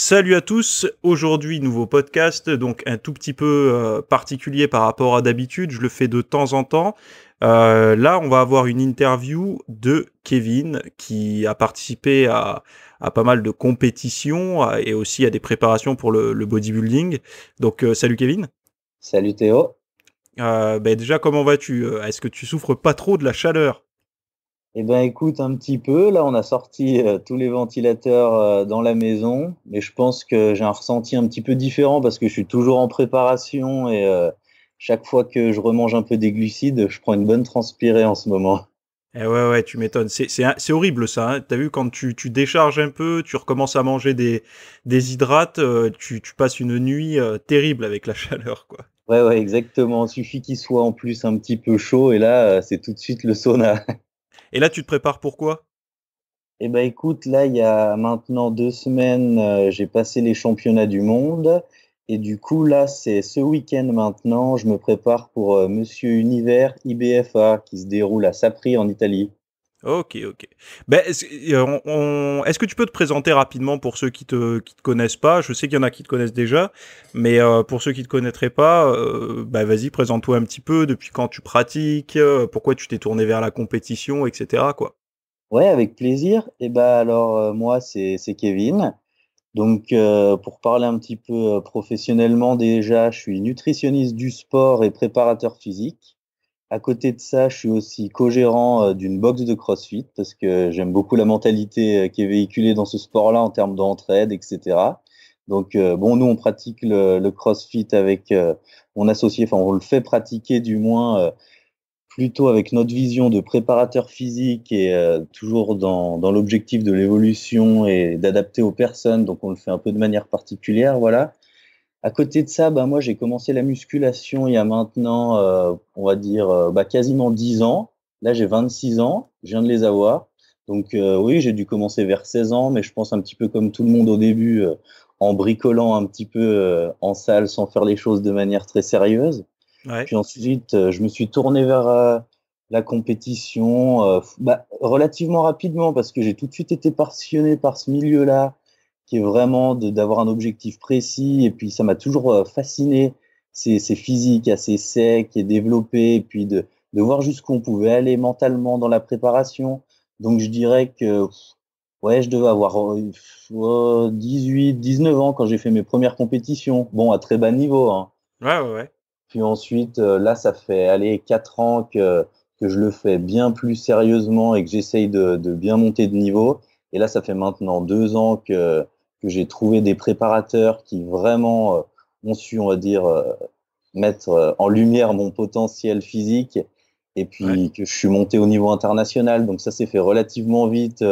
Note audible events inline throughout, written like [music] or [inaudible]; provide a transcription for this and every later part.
Salut à tous, aujourd'hui nouveau podcast, donc un tout petit peu euh, particulier par rapport à d'habitude, je le fais de temps en temps. Euh, là, on va avoir une interview de Kevin qui a participé à, pas mal de compétitions et aussi à des préparations pour le, bodybuilding. Donc euh, salut Kevin. Salut Théo. Ben déjà, comment vas-tu Est-ce que tu souffres pas trop de la chaleur eh bien, écoute, un petit peu. Là, on a sorti euh, tous les ventilateurs euh, dans la maison, mais je pense que j'ai un ressenti un petit peu différent parce que je suis toujours en préparation et euh, chaque fois que je remange un peu des glucides, je prends une bonne transpirée en ce moment. Eh ouais, ouais, tu m'étonnes. C'est horrible ça. Hein. T'as vu, quand tu, décharges un peu, tu recommences à manger des, des hydrates, tu, passes une nuit terrible avec la [laughs] chaleur, quoi. Ouais, ouais, exactement. Il suffit qu'il soit en plus un petit peu chaud et là, c'est tout de suite le sauna. Et là, tu te prépares pour quoi Eh ben, écoute, là, il y a maintenant deux semaines, euh, j'ai passé les championnats du monde. Et du coup, là, c'est ce week-end maintenant, je me prépare pour euh, Monsieur Univers IBFA qui se déroule à Sapri en Italie. Ok, ok. Ben, euh, est-ce que tu peux te présenter rapidement pour ceux qui te, te connaissent pas Je sais qu'il y en a qui te connaissent déjà, mais euh, pour ceux qui te connaîtraient pas, euh, ben, vas-y, présente-toi un petit peu. Depuis quand tu pratiques Pourquoi tu t'es tourné vers la compétition, etc. Quoi. Ouais, avec plaisir. Et eh ben alors moi c'est Kevin. Donc pour parler un petit peu professionnellement déjà, je suis nutritionniste du sport et préparateur physique. À côté de ça, je suis aussi co-gérant euh, d'une boxe de CrossFit parce que j'aime beaucoup la mentalité euh, qui est véhiculée dans ce sport-là en termes d'entraide, etc. Donc, euh, bon, nous, on pratique le, CrossFit avec mon associé, enfin, on le fait pratiquer du moins plutôt avec notre vision de préparateur physique et toujours dans, dans l'objectif de l'évolution et d'adapter aux personnes. Donc, on le fait un peu de manière particulière, voilà. À côté de ça, bah, moi, j'ai commencé la musculation il y a maintenant, euh, on va dire, euh, bah, quasiment 10 ans. Là, j'ai 26 ans, je viens de les avoir. Donc euh, oui, j'ai dû commencer vers 16 ans, mais je pense un petit peu comme tout le monde au début, en bricolant un petit peu en salle sans faire les choses de manière très sérieuse. Puis ensuite, je me suis tourné vers la compétition bah, relativement rapidement parce que j'ai tout de suite été passionné par ce milieu-là qui est vraiment d'avoir un objectif précis. Et puis, ça m'a toujours euh, fasciné, C'est physique, assez sec et développé. et puis de, de voir jusqu'où on pouvait aller mentalement dans la préparation. Donc, je dirais que, ouais, je devais avoir 18, euh, 19 ans quand j'ai fait mes premières compétitions. Bon, à très bas niveau. Hein. Ouais, ouais, ouais. Puis ensuite, euh, là, ça fait, allez, 4 ans que, que je le fais bien plus sérieusement et que j'essaye de, de, bien monter de niveau. Et là, ça fait maintenant deux ans que, que j'ai trouvé des préparateurs qui vraiment euh, ont su, on va dire, euh, mettre euh, en lumière mon potentiel physique et puis que je suis monté au niveau international. Donc ça s'est fait relativement vite,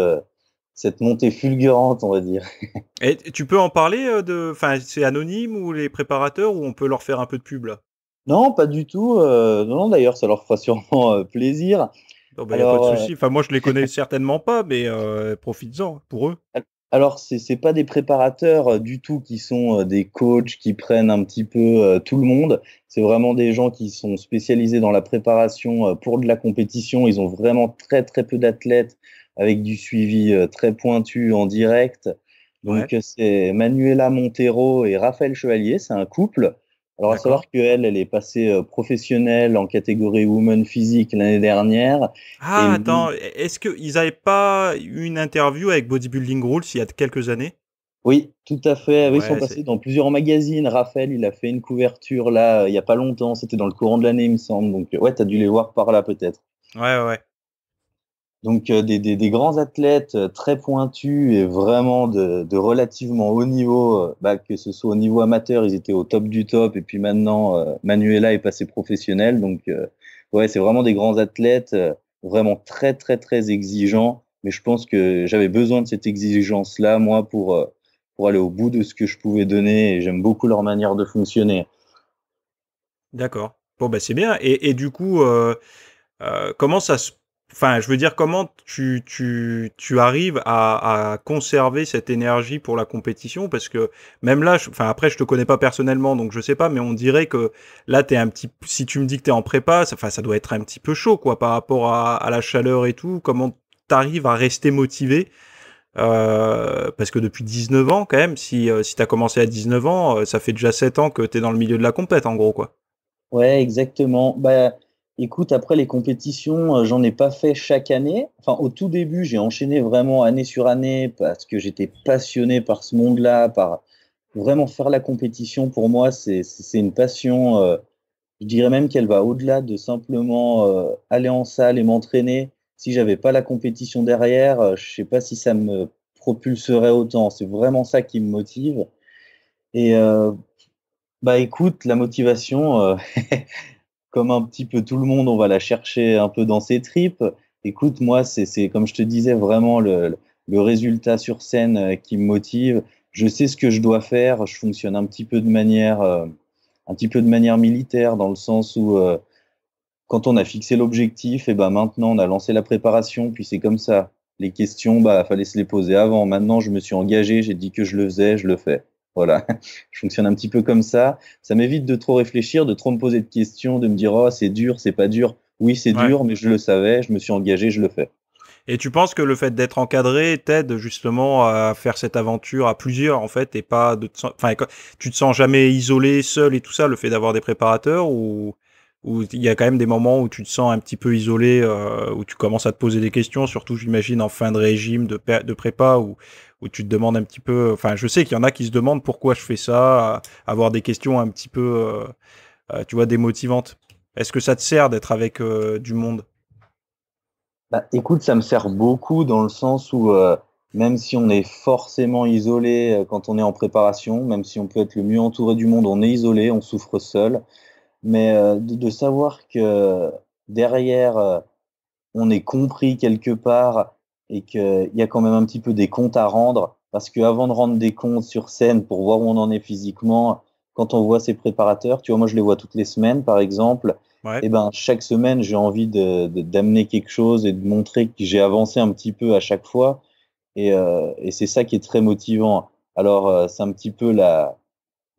cette montée fulgurante, on va dire. [laughs] Et tu peux en parler de, enfin c'est anonyme ou les préparateurs ou on peut leur faire un peu de pub là Non, pas du tout. non, d'ailleurs ça leur fera [laughs] sûrement plaisir. Bah, il a pas de souci. Enfin, moi, je les [laughs] connais certainement pas, mais profites-en pour eux. Alors, ce n'est pas des préparateurs euh, du tout qui sont euh, des coachs qui prennent un petit peu euh, tout le monde. C'est vraiment des gens qui sont spécialisés dans la préparation pour de la compétition. Ils ont vraiment très, très peu d'athlètes avec du suivi très pointu en direct. Donc, c'est Manuela Montero et Raphaël Chevalier. C'est un couple alors, à savoir qu'elle, elle est passée euh, professionnelle en catégorie woman physique l'année dernière. Ah, attends, e-, est-ce qu'ils n'avaient pas eu une interview avec Bodybuilding Rules il y a quelques années Oui, tout à fait. ils sont passés dans plusieurs magazines. Raphaël, il a fait une couverture là, euh, il n'y a pas longtemps. C'était dans le courant de l'année, il me semble. Donc, ouais, tu as dû les voir par là peut-être. Ouais, ouais. Donc euh, des, grands athlètes euh, très pointus et vraiment de, relativement haut niveau, euh, bah, que ce soit au niveau amateur, ils étaient au top du top, et puis maintenant Manuela est passé professionnel. Donc ouais, c'est vraiment des grands athlètes, vraiment très très très exigeants. Mais je pense que j'avais besoin de cette exigence-là, moi, pour, pour aller au bout de ce que je pouvais donner. Et j'aime beaucoup leur manière de fonctionner. D'accord. Bon, bah, c'est bien. Et, et du coup, comment ça se Enfin, je veux dire, comment tu, tu, tu arrives à, à, conserver cette énergie pour la compétition Parce que même là, je, enfin, après, je te connais pas personnellement, donc je sais pas, mais on dirait que là, t'es un petit. Si tu me dis que tu es en prépa, ça, enfin, ça doit être un petit peu chaud, quoi, par rapport à, à la chaleur et tout. Comment arrives à rester motivé euh, parce que depuis 19 ans, quand même, si, euh, si tu as commencé à 19 ans, euh, ça fait déjà 7 ans que tu es dans le milieu de la compète, en gros. quoi. Ouais, exactement. Bah, Écoute, après les compétitions, euh, j'en ai pas fait chaque année. Enfin, au tout début, j'ai enchaîné vraiment année sur année parce que j'étais passionné par ce monde-là, par vraiment faire la compétition. Pour moi, c'est une passion. Euh, je dirais même qu'elle va au-delà de simplement euh, aller en salle et m'entraîner. Si j'avais pas la compétition derrière, je sais pas si ça me propulserait autant. C'est vraiment ça qui me motive. Et bah écoute, la motivation, [laughs] comme un petit peu tout le monde, on va la chercher un peu dans ses tripes. Écoute, moi, c'est comme je te disais, vraiment le, résultat sur scène euh, qui me motive. Je sais ce que je dois faire. Je fonctionne un petit peu de manière, euh, un petit peu de manière militaire, dans le sens où euh, quand on a fixé l'objectif, et eh ben maintenant on a lancé la préparation, puis c'est comme ça. Les questions, bah fallait se les poser avant. Maintenant, je me suis engagé, j'ai dit que je le faisais, je le fais. Voilà, [laughs] je fonctionne un petit peu comme ça. Ça m'évite de trop réfléchir, de trop me poser de questions, de me dire oh c'est dur, c'est pas dur. Oui, c'est dur, mais je le savais, je me suis engagé, je le fais. Et tu penses que le fait d'être encadré t'aide justement à faire cette aventure à plusieurs en fait et pas de enfin tu te sens jamais isolé, seul et tout ça, le fait d'avoir des préparateurs ou où il y a quand même des moments où tu te sens un petit peu isolé, euh, où tu commences à te poser des questions, surtout j'imagine en fin de régime, de, prépa, où, tu te demandes un petit peu, enfin je sais qu'il y en a qui se demandent pourquoi je fais ça, avoir des questions un petit peu, euh, euh, tu vois, démotivantes. Est-ce que ça te sert d'être avec du monde bah, Écoute, ça me sert beaucoup dans le sens où même si on est forcément isolé quand on est en préparation, même si on peut être le mieux entouré du monde, on est isolé, on souffre seul mais euh, de, savoir que derrière, euh, on est compris quelque part et qu'il y a quand même un petit peu des comptes à rendre, parce qu'avant de rendre des comptes sur scène pour voir où on en est physiquement, quand on voit ses préparateurs, tu vois, moi je les vois toutes les semaines par exemple, et eh ben chaque semaine j'ai envie d'amener de, quelque chose et de montrer que j'ai avancé un petit peu à chaque fois, et, euh, c'est ça qui est très motivant. Alors c'est un petit peu la,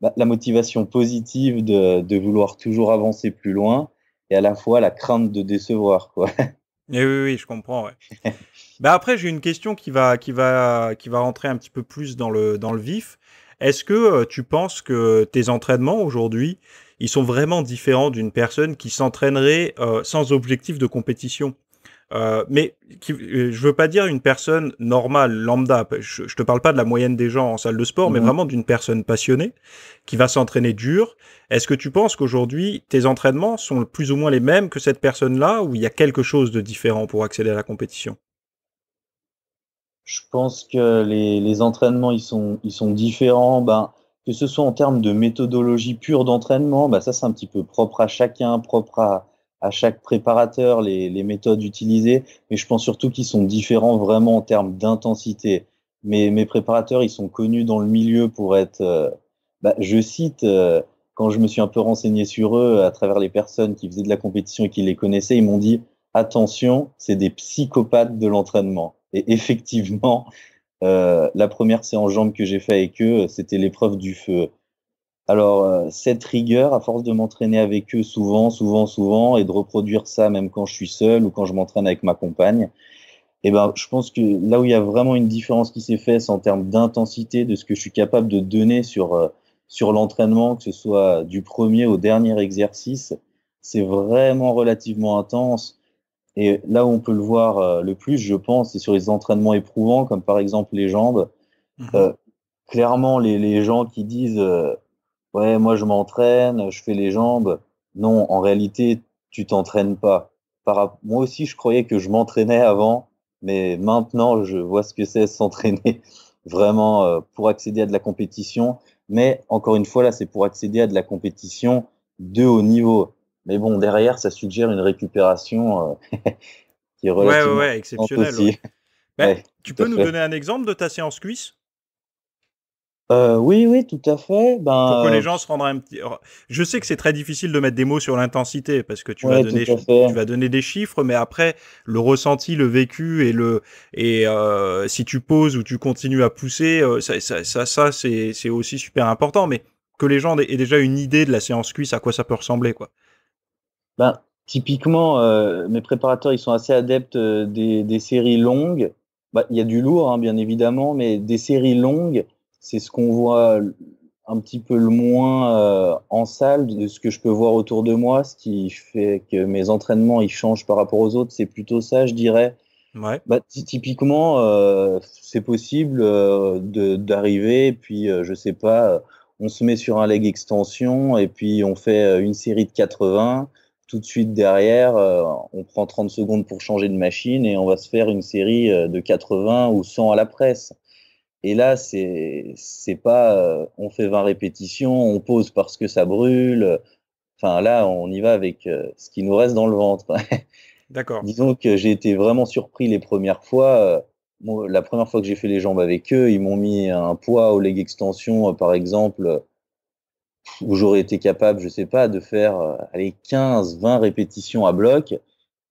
bah, la motivation positive de, vouloir toujours avancer plus loin et à la fois la crainte de décevoir. Quoi. [laughs] Eh oui, oui, je comprends. [laughs] Bah, après, j'ai une question qui va, qui, va, qui va rentrer un petit peu plus dans le, dans le vif. Est-ce que euh, tu penses que tes entraînements aujourd'hui, ils sont vraiment différents d'une personne qui s'entraînerait euh, sans objectif de compétition euh, mais euh, je veux pas dire une personne normale, lambda. Je, ne te parle pas de la moyenne des gens en salle de sport, mais mhm. vraiment d'une personne passionnée qui va s'entraîner dur. Est-ce que tu penses qu'aujourd'hui tes entraînements sont plus ou moins les mêmes que cette personne-là, ou il y a quelque chose de différent pour accéder à la compétition Je pense que les, entraînements ils sont différents. Ben, que ce soit en termes de méthodologie pure d'entraînement, ben, ça c'est un petit peu propre à chacun, propre à à chaque préparateur les, méthodes utilisées, mais je pense surtout qu'ils sont différents vraiment en termes d'intensité. Mais mes préparateurs, ils sont connus dans le milieu pour être, euh, bah, je cite, euh, quand je me suis un peu renseigné sur eux à travers les personnes qui faisaient de la compétition et qui les connaissaient, ils m'ont dit attention, c'est des psychopathes de l'entraînement. Et effectivement, euh, la première séance jambes que j'ai fait avec eux, c'était l'épreuve du feu. Alors, euh, cette rigueur, à force de m'entraîner avec eux souvent, souvent, souvent, et de reproduire ça même quand je suis seul ou quand je m'entraîne avec ma compagne, eh ben, je pense que là où il y a vraiment une différence qui s'est faite en termes d'intensité de ce que je suis capable de donner sur, euh, sur l'entraînement, que ce soit du premier au dernier exercice, c'est vraiment relativement intense. Et là où on peut le voir euh, le plus, je pense, c'est sur les entraînements éprouvants, comme par exemple les jambes. Mm-hmm. clairement, les, gens qui disent ouais, moi je m'entraîne, je fais les jambes. Non, en réalité, tu t'entraînes pas. moi aussi, je croyais que je m'entraînais avant, mais maintenant, je vois ce que c'est [laughs] s'entraîner vraiment euh, pour accéder à de la compétition. Mais encore une fois, là, c'est pour accéder à de la compétition de haut niveau. Mais bon, derrière, ça suggère une récupération euh, [laughs] qui est relativement ouais, ouais, ben, ouais, exceptionnelle. tu peux nous donner un exemple de ta séance cuisse euh, oui, oui, tout à fait. Ben, pour que les euh, gens se rendent un petit. Je sais que c'est très difficile de mettre des mots sur l'intensité parce que tu, vas donner, tu vas donner des chiffres, mais après le ressenti, le vécu et le et euh, si tu poses ou tu continues à pousser, euh, ça, ça, ça, ça c'est aussi super important. Mais que les gens aient déjà une idée de la séance cuisse, à quoi ça peut ressembler, quoi. Ben, typiquement, euh, mes préparateurs, ils sont assez adeptes des, séries longues. Bah, il y a du lourd, hein, bien évidemment, mais des séries longues c'est ce qu'on voit un petit peu le moins euh, en salle de ce que je peux voir autour de moi. Ce qui fait que mes entraînements ils changent par rapport aux autres, c'est plutôt ça, je dirais. Bah, typiquement, euh, c'est possible euh, d'arriver, puis je sais pas, on se met sur un leg extension et puis on fait une série de 80. Tout de suite derrière, on prend 30 secondes pour changer de machine et on va se faire une série de 80 ou 100 à la presse. Et là, c'est pas euh, on fait 20 répétitions, on pose parce que ça brûle. Enfin, là, on y va avec euh, ce qui nous reste dans le ventre. [laughs] D'accord. Disons que j'ai été vraiment surpris les premières fois. Euh, la première fois que j'ai fait les jambes avec eux, ils m'ont mis un poids au leg extension, par exemple, où j'aurais été capable, je sais pas, de faire allez, 15, 20 répétitions à bloc.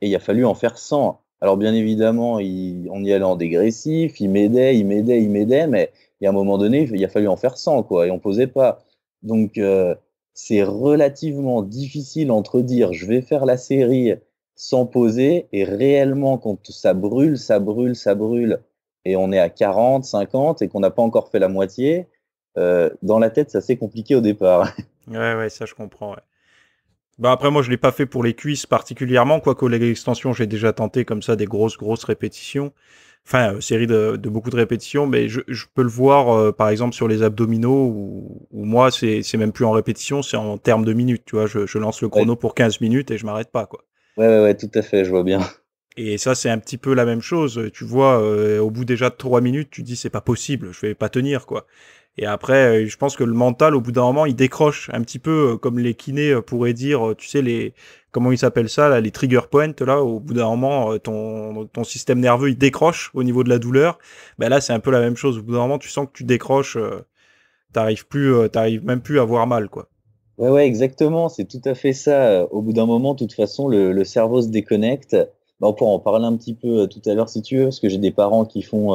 Et il a fallu en faire 100. Alors bien évidemment, il, on y allait en dégressif, il m'aidait, il m'aidait, il m'aidait, mais il y a un moment donné, il a fallu en faire 100, quoi, et on posait pas. Donc euh, c'est relativement difficile entre dire je vais faire la série sans poser et réellement quand ça brûle, ça brûle, ça brûle, et on est à 40, 50 et qu'on n'a pas encore fait la moitié, euh, dans la tête, ça c'est compliqué au départ. ouais, ouais, ça je comprends. Bah après moi je l'ai pas fait pour les cuisses particulièrement, quoique l'extension j'ai déjà tenté comme ça des grosses grosses répétitions, enfin euh, série de, beaucoup de répétitions, mais je, peux le voir euh, par exemple sur les abdominaux où, moi c'est même plus en répétition, c'est en termes de minutes, tu vois, je, lance le chrono pour 15 minutes et je m'arrête pas quoi. Ouais ouais ouais tout à fait, je vois bien. Et ça, c'est un petit peu la même chose. Tu vois, euh, au bout déjà de trois minutes, tu dis c'est pas possible, je vais pas tenir quoi. Et après, euh, je pense que le mental, au bout d'un moment, il décroche un petit peu, euh, comme les kinés euh, pourraient dire, tu sais, les comment ils s'appellent ça, les trigger points, là, au bout d'un moment, ton, système nerveux, il décroche au niveau de la douleur. Ben là, c'est un peu la même chose. Au bout d'un moment, tu sens que tu décroches, t'arrives plus, t'arrives même plus à avoir mal, quoi. Ouais, ouais, exactement. C'est tout à fait ça. Au bout d'un moment, de toute façon, le, cerveau se déconnecte. on pourra en parler un petit peu tout à l'heure si tu veux, parce que j'ai des parents qui font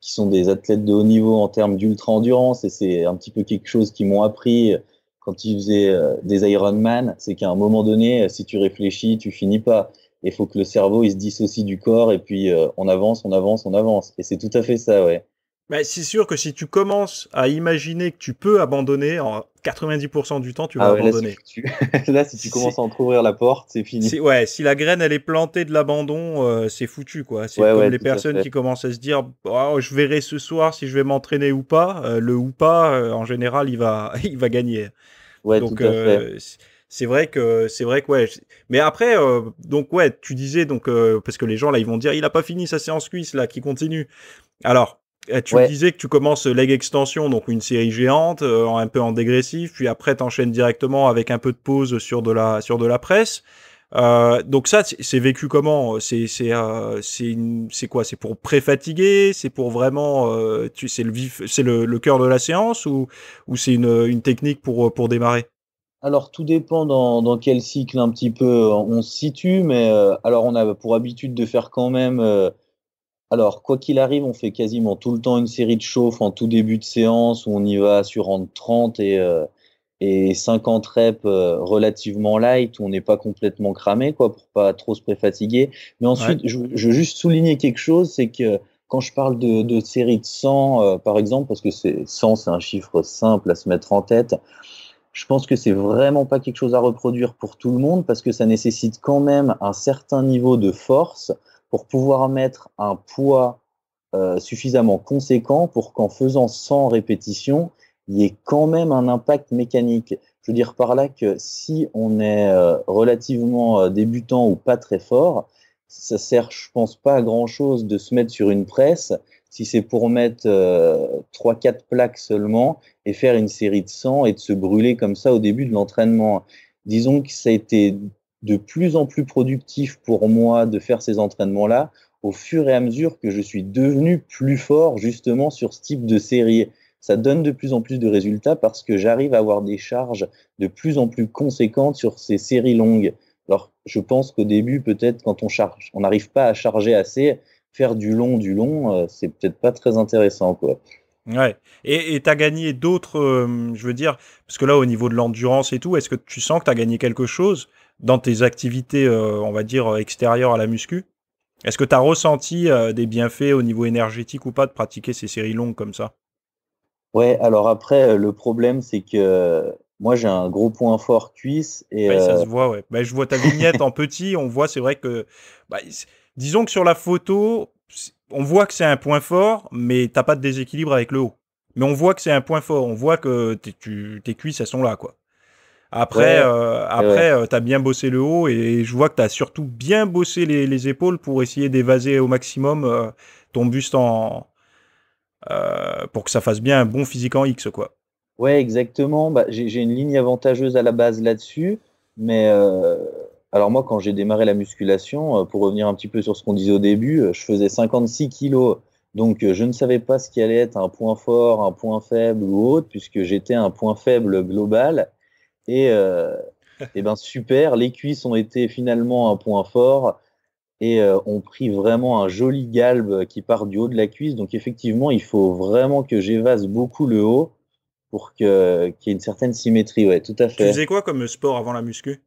qui sont des athlètes de haut niveau en termes d'ultra-endurance, et c'est un petit peu quelque chose qu'ils m'ont appris euh, quand ils faisaient euh, des Ironman, c'est qu'à un moment donné, euh, si tu réfléchis, tu finis pas. Il faut que le cerveau, il se dissocie du corps, et puis on avance, on avance, on avance. Et c'est tout à fait ça, ouais. mais c'est sûr que si tu commences à imaginer que tu peux abandonner en, 90% du temps, tu ah vas abandonner. [laughs] Là si, tu... commences à entrouvrir la porte, c'est fini. Si, ouais, si la graine, elle est plantée de l'abandon, euh, c'est foutu, quoi. C'est comme les personnes qui commencent à se dire oh, je verrai ce soir si je vais m'entraîner ou pas. Euh, le ou pas, euh, en général, il va, [laughs] il va gagner. Ouais, c'est vrai que c'est vrai mais après donc ouais tu disais donc parce que les gens là ils vont dire il a pas fini sa séance cuisse là qui continue alors eh, tu disais que tu commences euh, Leg Extension, donc une série géante, euh, un peu en dégressif, puis après t'enchaînes directement avec un peu de pause sur de la, sur de la presse. Euh, donc ça, c'est vécu comment C'est c'est c'est quoi C'est pour préfatiguer C'est pour vraiment tu c'est le vif, c'est le, cœur de la séance ou c'est une, technique pour pour démarrer alors tout dépend dans, dans, quel cycle un petit peu on se situe, mais alors on a pour habitude de faire quand même alors, quoi qu'il arrive, on fait quasiment tout le temps une série de chauffe en tout début de séance où on y va sur entre 30 et, 50 euh, reps euh, relativement light, où on n'est pas complètement cramé, quoi, pour pas trop se préfatiguer. Mais ensuite, je, veux juste souligner quelque chose, c'est que quand je parle de, série de 100, euh, par exemple, parce que c'est 100, c'est un chiffre simple à se mettre en tête, je pense que c'est vraiment pas quelque chose à reproduire pour tout le monde parce que ça nécessite quand même un certain niveau de force pour pouvoir mettre un poids euh, suffisamment conséquent pour qu'en faisant 100 répétitions, il y ait quand même un impact mécanique. Je veux dire par là que si on est euh, relativement euh, débutant ou pas très fort, ça sert, je pense, pas à grand chose de se mettre sur une presse si c'est pour mettre 3-4 plaques seulement et faire une série de 100 et de se brûler comme ça au début de l'entraînement. Disons que ça a été de plus en plus productif pour moi de faire ces entraînements-là au fur et à mesure que je suis devenu plus fort justement sur ce type de série. Ça donne de plus en plus de résultats parce que j'arrive à avoir des charges de plus en plus conséquentes sur ces séries longues. Alors, je pense qu'au début, peut-être quand on charge, on n'arrive pas à charger assez, faire du long, du long, euh, c'est peut-être pas très intéressant, quoi. Ouais. Et tu as gagné d'autres, euh, je veux dire, parce que là, au niveau de l'endurance et tout, est-ce que tu sens que tu as gagné quelque chose dans tes activités, euh, on va dire, euh, extérieures à la muscu. Est-ce que tu as ressenti euh, des bienfaits au niveau énergétique ou pas de pratiquer ces séries longues comme ça Ouais, alors après, le problème, c'est que moi, j'ai un gros point fort cuisse. Et, ben, Ça se voit, ouais. Ben, je vois ta vignette en petit, on voit, c'est vrai que. Bah, disons que sur la photo, on voit que c'est un point fort, mais t'as pas de déséquilibre avec le haut. Mais on voit que c'est un point fort, on voit que tes cuisses, elles sont là, quoi. Après, euh, après, euh, bien bossé le haut et je vois que tu as surtout bien bossé les, épaules pour essayer d'évaser au maximum euh, ton buste en pour que ça fasse bien un bon physique en X, quoi. Ouais, exactement. Bah, j'ai une ligne avantageuse à la base là-dessus, mais alors moi, quand j'ai démarré la musculation, pour revenir un petit peu sur ce qu'on disait au début, je faisais 56 kilos. Donc, je ne savais pas ce qui allait être un point fort, un point faible ou autre, puisque j'étais un point faible global. Et, euh, eh ben super, les cuisses ont été finalement un point fort et euh, ont pris vraiment un joli galbe qui part du haut de la cuisse. Donc effectivement, il faut vraiment que j'évase beaucoup le haut pour que qu'il y ait une certaine symétrie. Ouais, tout à fait. Tu faisais quoi comme sport avant la muscu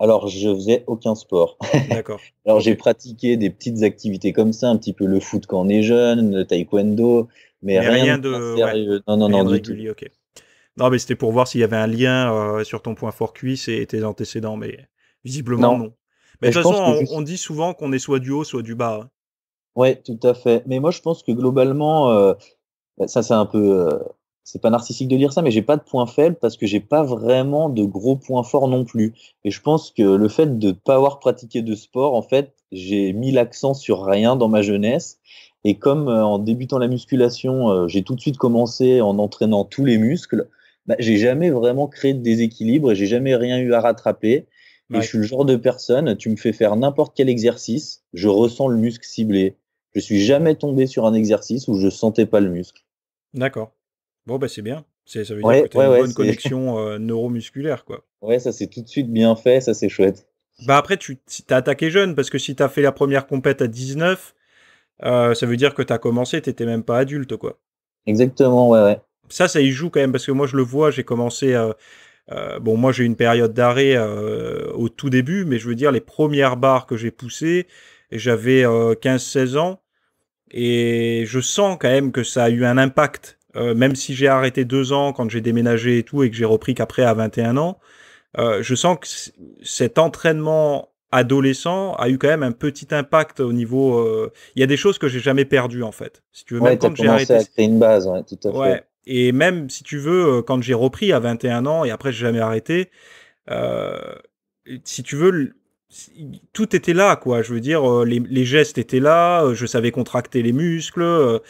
alors, je faisais aucun sport. D'accord. [laughs] Alors, j'ai pratiqué des petites activités comme ça, un petit peu le foot quand on est jeune, le taekwondo, mais, rien, de, sérieux. Non, non, non, du tout. Non, mais c'était pour voir s'il y avait un lien euh, sur ton point fort cuisse et tes antécédents, mais visiblement non. Mais, de toute façon, on, dit souvent qu'on est soit du haut, soit du bas. Oui, hein. Ouais, tout à fait. Mais moi, je pense que globalement, euh, bah, ça, c'est un peu. Euh, c'est pas narcissique de dire ça, mais j'ai pas de point faible parce que j'ai pas vraiment de gros points forts non plus. Et je pense que le fait de ne pas avoir pratiqué de sport, en fait, j'ai mis l'accent sur rien dans ma jeunesse. Et comme en débutant la musculation, j'ai tout de suite commencé en entraînant tous les muscles, bah, j'ai jamais vraiment créé de déséquilibre j'ai jamais rien eu à rattraper. Et je suis le genre de personne, tu me fais faire n'importe quel exercice, je ressens le muscle ciblé. Je suis jamais tombé sur un exercice où je sentais pas le muscle. D'accord. Bon, bah, c'est bien. Ça veut dire que tu as une bonne connexion [laughs] euh, neuromusculaire. Quoi. Ouais, ça c'est tout de suite bien fait, ça c'est chouette. Bah après, tu as attaqué jeune, parce que si tu as fait la première compète à 19, euh, ça veut dire que tu as commencé, tu même pas adulte. quoi. Exactement, ouais, ouais ça, ça y joue quand même, parce que moi, je le vois, j'ai commencé. Euh, euh, bon, moi j'ai une période d'arrêt euh, au tout début, mais je veux dire les premières barres que j'ai poussées, j'avais 15-16 ans, et je sens quand même que ça a eu un impact, même si j'ai arrêté deux ans quand j'ai déménagé et tout, et que j'ai repris qu'après à 21 ans, je sens que cet entraînement adolescent a eu quand même un petit impact au niveau. Il y a des choses que j'ai jamais perdues en fait. Si tu veux, même quand j'ai arrêté. À créer une base, tout à fait. Et même si tu veux, euh, quand j'ai repris à 21 ans et après j'ai jamais arrêté, euh, si tu veux, tout était là, quoi. Je veux dire, euh, les, gestes étaient là, je savais contracter les muscles.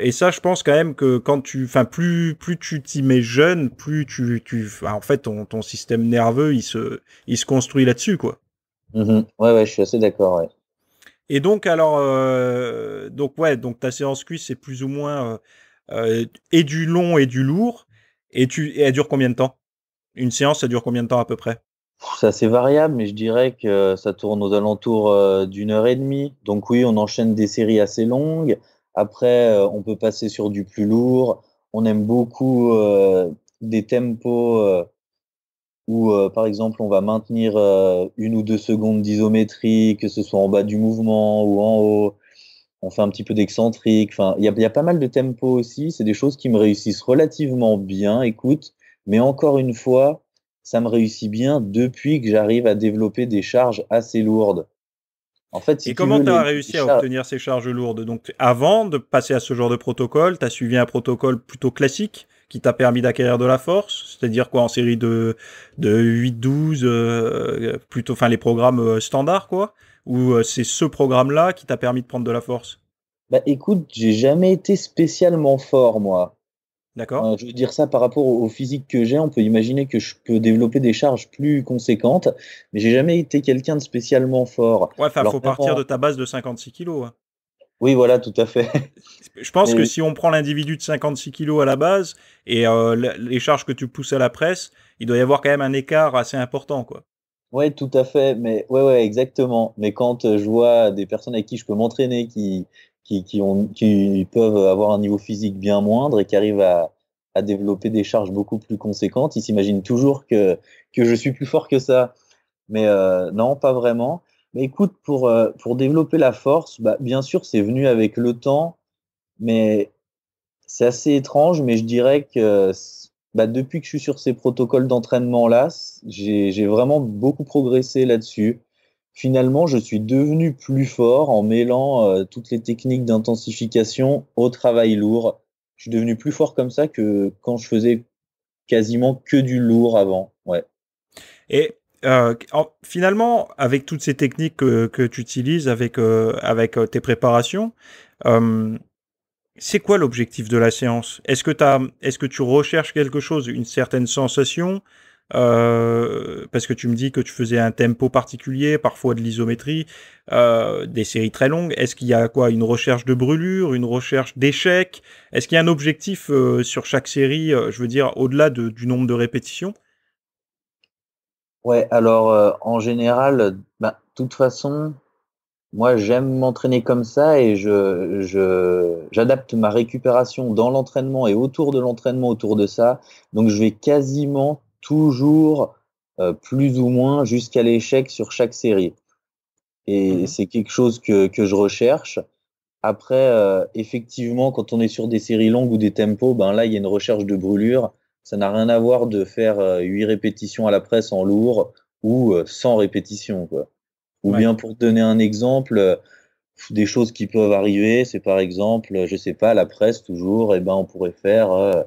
et ça, je pense quand même que quand tu, enfin, plus, plus tu t'y mets jeune, plus tu, tu, en fait, ton, système nerveux, il se, il se construit là-dessus, quoi. Mmh ouais, je suis assez d'accord, Et donc, alors, donc, ouais, donc ta séance cuisse, c'est plus ou moins euh, et du long et du lourd. Et, tu, et elle dure combien de temps Une séance, ça dure combien de temps à peu près c'est variable, mais je dirais que euh, ça tourne aux alentours euh, d'une heure et demie. Donc oui, on enchaîne des séries assez longues. Après, on peut passer sur du plus lourd. On aime beaucoup des tempos où, par exemple, on va maintenir une ou deux secondes d'isométrie, que ce soit en bas du mouvement ou en haut on fait un petit peu d'excentrique. Enfin, il y, a, pas mal de tempo aussi. C'est des choses qui me réussissent relativement bien, écoute. Mais encore une fois, ça me réussit bien depuis que j'arrive à développer des charges assez lourdes. En fait, Et comment tu as réussi à obtenir ces charges lourdes Donc, avant de passer à ce genre de protocole, tu as suivi un protocole plutôt classique qui t'a permis d'acquérir de la force, c'est-à-dire quoi en série de, de 8-12, euh, plutôt, enfin les programmes euh, standards quoi. Ou euh, c'est ce programme-là qui t'a permis de prendre de la force Bah écoute, j'ai jamais été spécialement fort, moi. D'accord. je veux dire ça par rapport au, physique que j'ai. On peut imaginer que je peux développer des charges plus conséquentes, mais j'ai jamais été quelqu'un de spécialement fort. Ouais, il faut partir de ta base de 56 kilos. Hein. Oui, voilà, tout à fait. [laughs] Je pense que si on prend l'individu de 56 kilos à la base et euh, les charges que tu pousses à la presse, il doit y avoir quand même un écart assez important, quoi. Oui, tout à fait. Mais ouais, ouais, exactement. Mais quand euh, je vois des personnes avec qui je peux m'entraîner qui, qui, qui, ont, qui peuvent avoir un niveau physique bien moindre et qui arrivent à, à développer des charges beaucoup plus conséquentes, ils s'imaginent toujours que, que je suis plus fort que ça. Mais euh, non, pas vraiment. Mais écoute, pour, euh, pour développer la force, bah, bien sûr, c'est venu avec le temps, mais c'est assez étrange, mais je dirais que bah, depuis que je suis sur ces protocoles d'entraînement-là, j'ai vraiment beaucoup progressé là-dessus. Finalement, je suis devenu plus fort en mêlant euh, toutes les techniques d'intensification au travail lourd. Je suis devenu plus fort comme ça que quand je faisais quasiment que du lourd avant. Ouais. Et euh, finalement, avec toutes ces techniques que, tu utilises, avec, euh, avec tes préparations, c'est quoi l'objectif de la séance Est-ce que, tu recherches quelque chose, une certaine sensation euh, Parce que tu me dis que tu faisais un tempo particulier, parfois de l'isométrie, euh, des séries très longues. Est-ce qu'il y a quoi Une recherche de brûlure, une recherche d'échec Est-ce qu'il y a un objectif euh, sur chaque série, je veux dire, au-delà du nombre de répétitions Ouais, alors en général, ben, de toute façon, moi, j'aime m'entraîner comme ça et je, j'adapte ma récupération dans l'entraînement et autour de l'entraînement, autour de ça. Donc, je vais quasiment toujours, euh, plus ou moins, jusqu'à l'échec sur chaque série. Et mmh c'est quelque chose que, que je recherche. Après, euh, effectivement, quand on est sur des séries longues ou des tempos, ben là, il y a une recherche de brûlure. Ça n'a rien à voir de faire euh, huit répétitions à la presse en lourd ou 100 répétitions. Quoi. Ou bien pour donner un exemple, euh, des choses qui peuvent arriver, c'est par exemple, je sais pas, la presse toujours, et eh ben on pourrait faire, je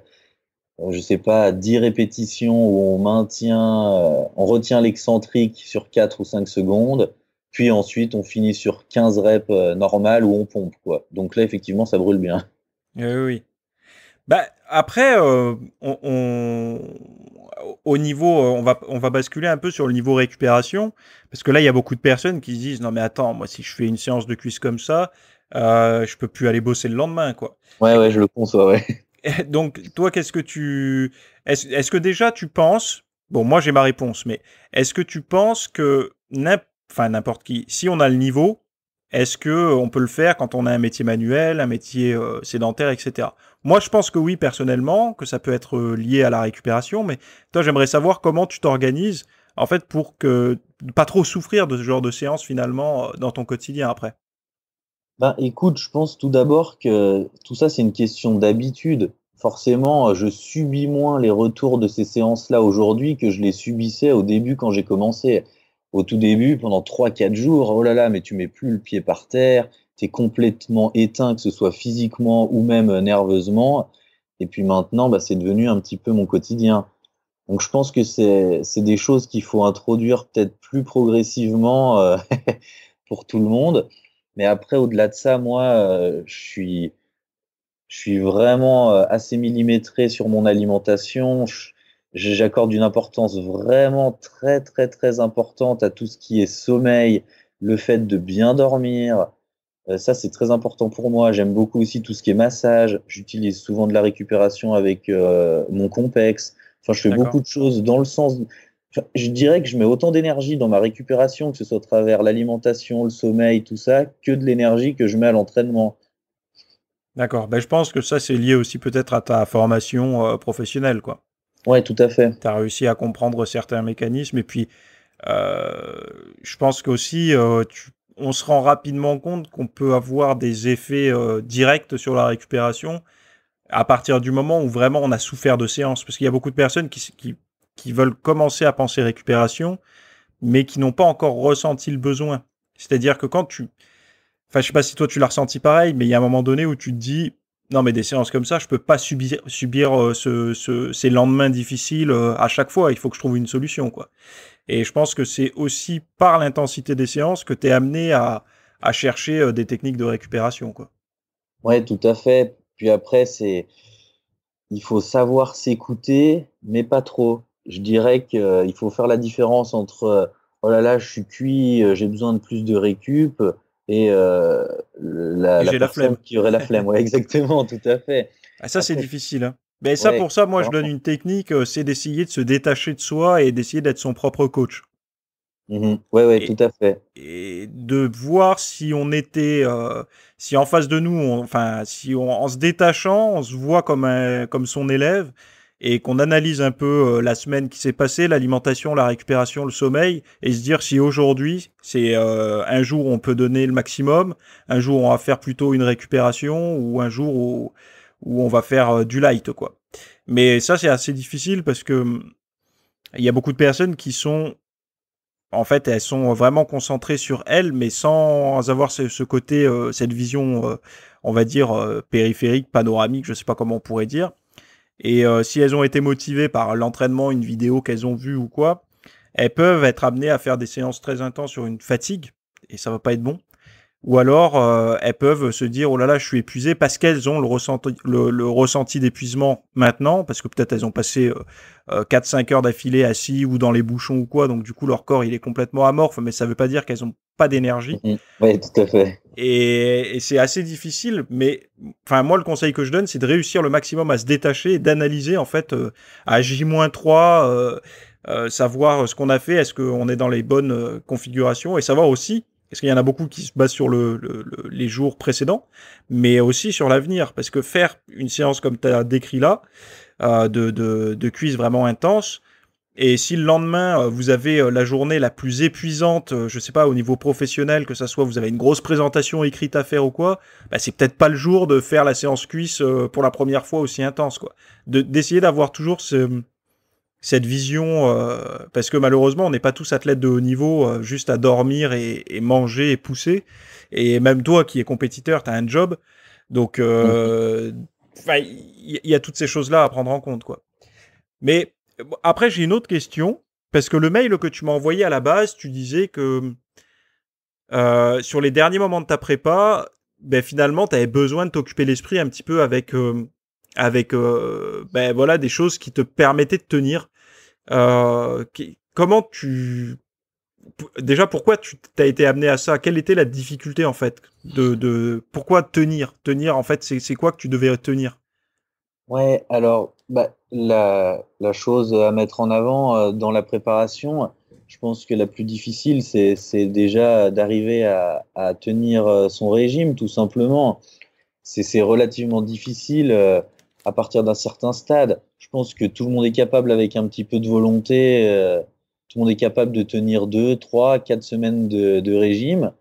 euh, je sais pas, 10 répétitions où on maintient, euh, on retient l'excentrique sur 4 ou 5 secondes, puis ensuite on finit sur 15 reps normal normales où on pompe quoi. Donc là effectivement ça brûle bien. oui. Bah, après, on, au niveau, euh, on va, on va basculer un peu sur le niveau récupération, parce que là, il y a beaucoup de personnes qui se disent, non mais attends, moi, si je fais une séance de cuisse comme ça, euh, je peux plus aller bosser le lendemain, quoi. Ouais, ouais, je le conçois, ouais. [laughs] Donc, toi, qu'est-ce que tu... Est-ce que déjà, tu penses... Bon, moi, j'ai ma réponse, mais est-ce que tu penses que n'importe qui, si on a le niveau, est-ce que euh, on peut le faire quand on a un métier manuel, un métier euh, sédentaire, etc. Moi, je pense que oui, personnellement, que ça peut être euh, lié à la récupération, mais toi, j'aimerais savoir comment tu t'organises, en fait, pour que pas trop souffrir de ce genre de séance finalement dans ton quotidien après. Ben, écoute, je pense tout d'abord que tout ça, c'est une question d'habitude. Forcément, je subis moins les retours de ces séances-là aujourd'hui que je les subissais au début quand j'ai commencé au tout début, pendant 3-4 jours, oh là là, mais tu mets plus le pied par terre, tu es complètement éteint, que ce soit physiquement ou même nerveusement. Et puis maintenant, bah, c'est devenu un petit peu mon quotidien. Donc je pense que c'est des choses qu'il faut introduire peut-être plus progressivement euh, [laughs] pour tout le monde. Mais après, au-delà de ça, moi, euh, je suis je suis vraiment euh, assez millimétré sur mon alimentation. J'accorde une importance vraiment très très très importante à tout ce qui est sommeil, le fait de bien dormir. Euh, ça, c'est très important pour moi. J'aime beaucoup aussi tout ce qui est massage. J'utilise souvent de la récupération avec euh, mon complexe. Enfin, je fais beaucoup de choses dans le sens. je dirais que je mets autant d'énergie dans ma récupération, que ce soit à travers l'alimentation, le sommeil, tout ça, que de l'énergie que je mets à l'entraînement. D'accord. Ben, je pense que ça, c'est lié aussi peut-être à ta formation euh, professionnelle, quoi. Ouais, tout à fait. Tu as réussi à comprendre certains mécanismes. Et puis, euh, je pense qu'aussi, euh, on se rend rapidement compte qu'on peut avoir des effets euh, directs sur la récupération à partir du moment où vraiment on a souffert de séance. Parce qu'il y a beaucoup de personnes qui, qui, qui, veulent commencer à penser récupération, mais qui n'ont pas encore ressenti le besoin. C'est-à-dire que quand tu. Enfin, je sais pas si toi tu l'as ressenti pareil, mais il y a un moment donné où tu te dis, non, mais des séances comme ça, je ne peux pas subir, euh, ce, ce, ces lendemains difficiles euh, à chaque fois. Il faut que je trouve une solution, quoi. Et je pense que c'est aussi par l'intensité des séances que tu es amené à, chercher euh, des techniques de récupération, quoi. Ouais, tout à fait. Puis après, c'est il faut savoir s'écouter, mais pas trop. Je dirais qu'il faut faire la différence entre oh là là, je suis cuit, j'ai besoin de plus de récup, euh, et la, flemme. qui aurait la flemme. [laughs] exactement, tout à fait. Ah, ça, c'est difficile. Hein. Mais ça, pour ça, moi, je donne une technique, euh, c'est d'essayer de se détacher de soi et d'essayer d'être son propre coach. Mmh. Oui, ouais, tout à fait. Et de voir si on était, euh, si en face de nous, enfin, si on, en se détachant, on se voit comme, comme son élève et qu'on analyse un peu euh, la semaine qui s'est passée, l'alimentation, la récupération, le sommeil, et se dire si aujourd'hui, c'est euh, un jour où on peut donner le maximum, un jour où on va faire plutôt une récupération, ou un jour où, où on va faire euh, du light, quoi. Mais ça, c'est assez difficile parce que hmm, il y a beaucoup de personnes qui sont en fait, elles sont vraiment concentrées sur elles, mais sans avoir ce, côté, cette vision, on va dire, périphérique, panoramique, je ne sais pas comment on pourrait dire. Et euh, si elles ont été motivées par l'entraînement, une vidéo qu'elles ont vue ou quoi, elles peuvent être amenées à faire des séances très intenses sur une fatigue, et ça va pas être bon ou alors euh, elles peuvent se dire oh là là je suis épuisé parce qu'elles ont le ressenti, le, ressenti d'épuisement maintenant parce que peut-être elles ont passé euh, 4-5 euh, heures d'affilée assis ou dans les bouchons ou quoi donc du coup leur corps il est complètement amorphe mais ça veut pas dire qu'elles ont pas d'énergie oui tout à fait et, c'est assez difficile mais enfin moi le conseil que je donne c'est de réussir le maximum à se détacher et d'analyser en fait euh, à J-3 euh, savoir ce qu'on a fait est-ce qu'on est dans les bonnes configurations et savoir aussi est-ce qu'il y en a beaucoup qui se basent sur les jours précédents, mais aussi sur l'avenir. Parce que faire une séance comme tu as décrit là, euh, de, de, cuisse vraiment intense, et si le lendemain, euh, vous avez euh, la journée la plus épuisante, je sais pas, au niveau professionnel, que ce soit vous avez une grosse présentation écrite à faire ou quoi, bah c'est peut-être pas le jour de faire la séance cuisse pour la première fois aussi intense, quoi. D'essayer d'avoir toujours ce, cette vision, euh, parce que malheureusement, on n'est pas tous athlètes de haut niveau, euh, juste à dormir et, manger et pousser. Et même toi qui es compétiteur, tu as un job. Donc, euh, mhm. il y, a toutes ces choses-là à prendre en compte. quoi. Mais après, j'ai une autre question, parce que le mail que tu m'as envoyé à la base, tu disais que sur les derniers moments de ta prépa, ben, finalement, tu avais besoin de t'occuper l'esprit un petit peu avec avec ben voilà des choses qui te permettaient de tenir euh, comment tu déjà pourquoi tu t'as été amené à ça Quelle était la difficulté en fait de, de pourquoi tenir Tenir en fait, c'est quoi que tu devais tenir Ouais, alors bah, la, la, chose à mettre en avant euh, dans la préparation, je pense que la plus difficile, c'est déjà d'arriver à, tenir euh, son régime, tout simplement. C'est relativement difficile à partir d'un certain stade pense que tout le monde est capable avec un petit peu de volonté, euh, tout le monde est capable de tenir deux, trois, quatre semaines de, régime.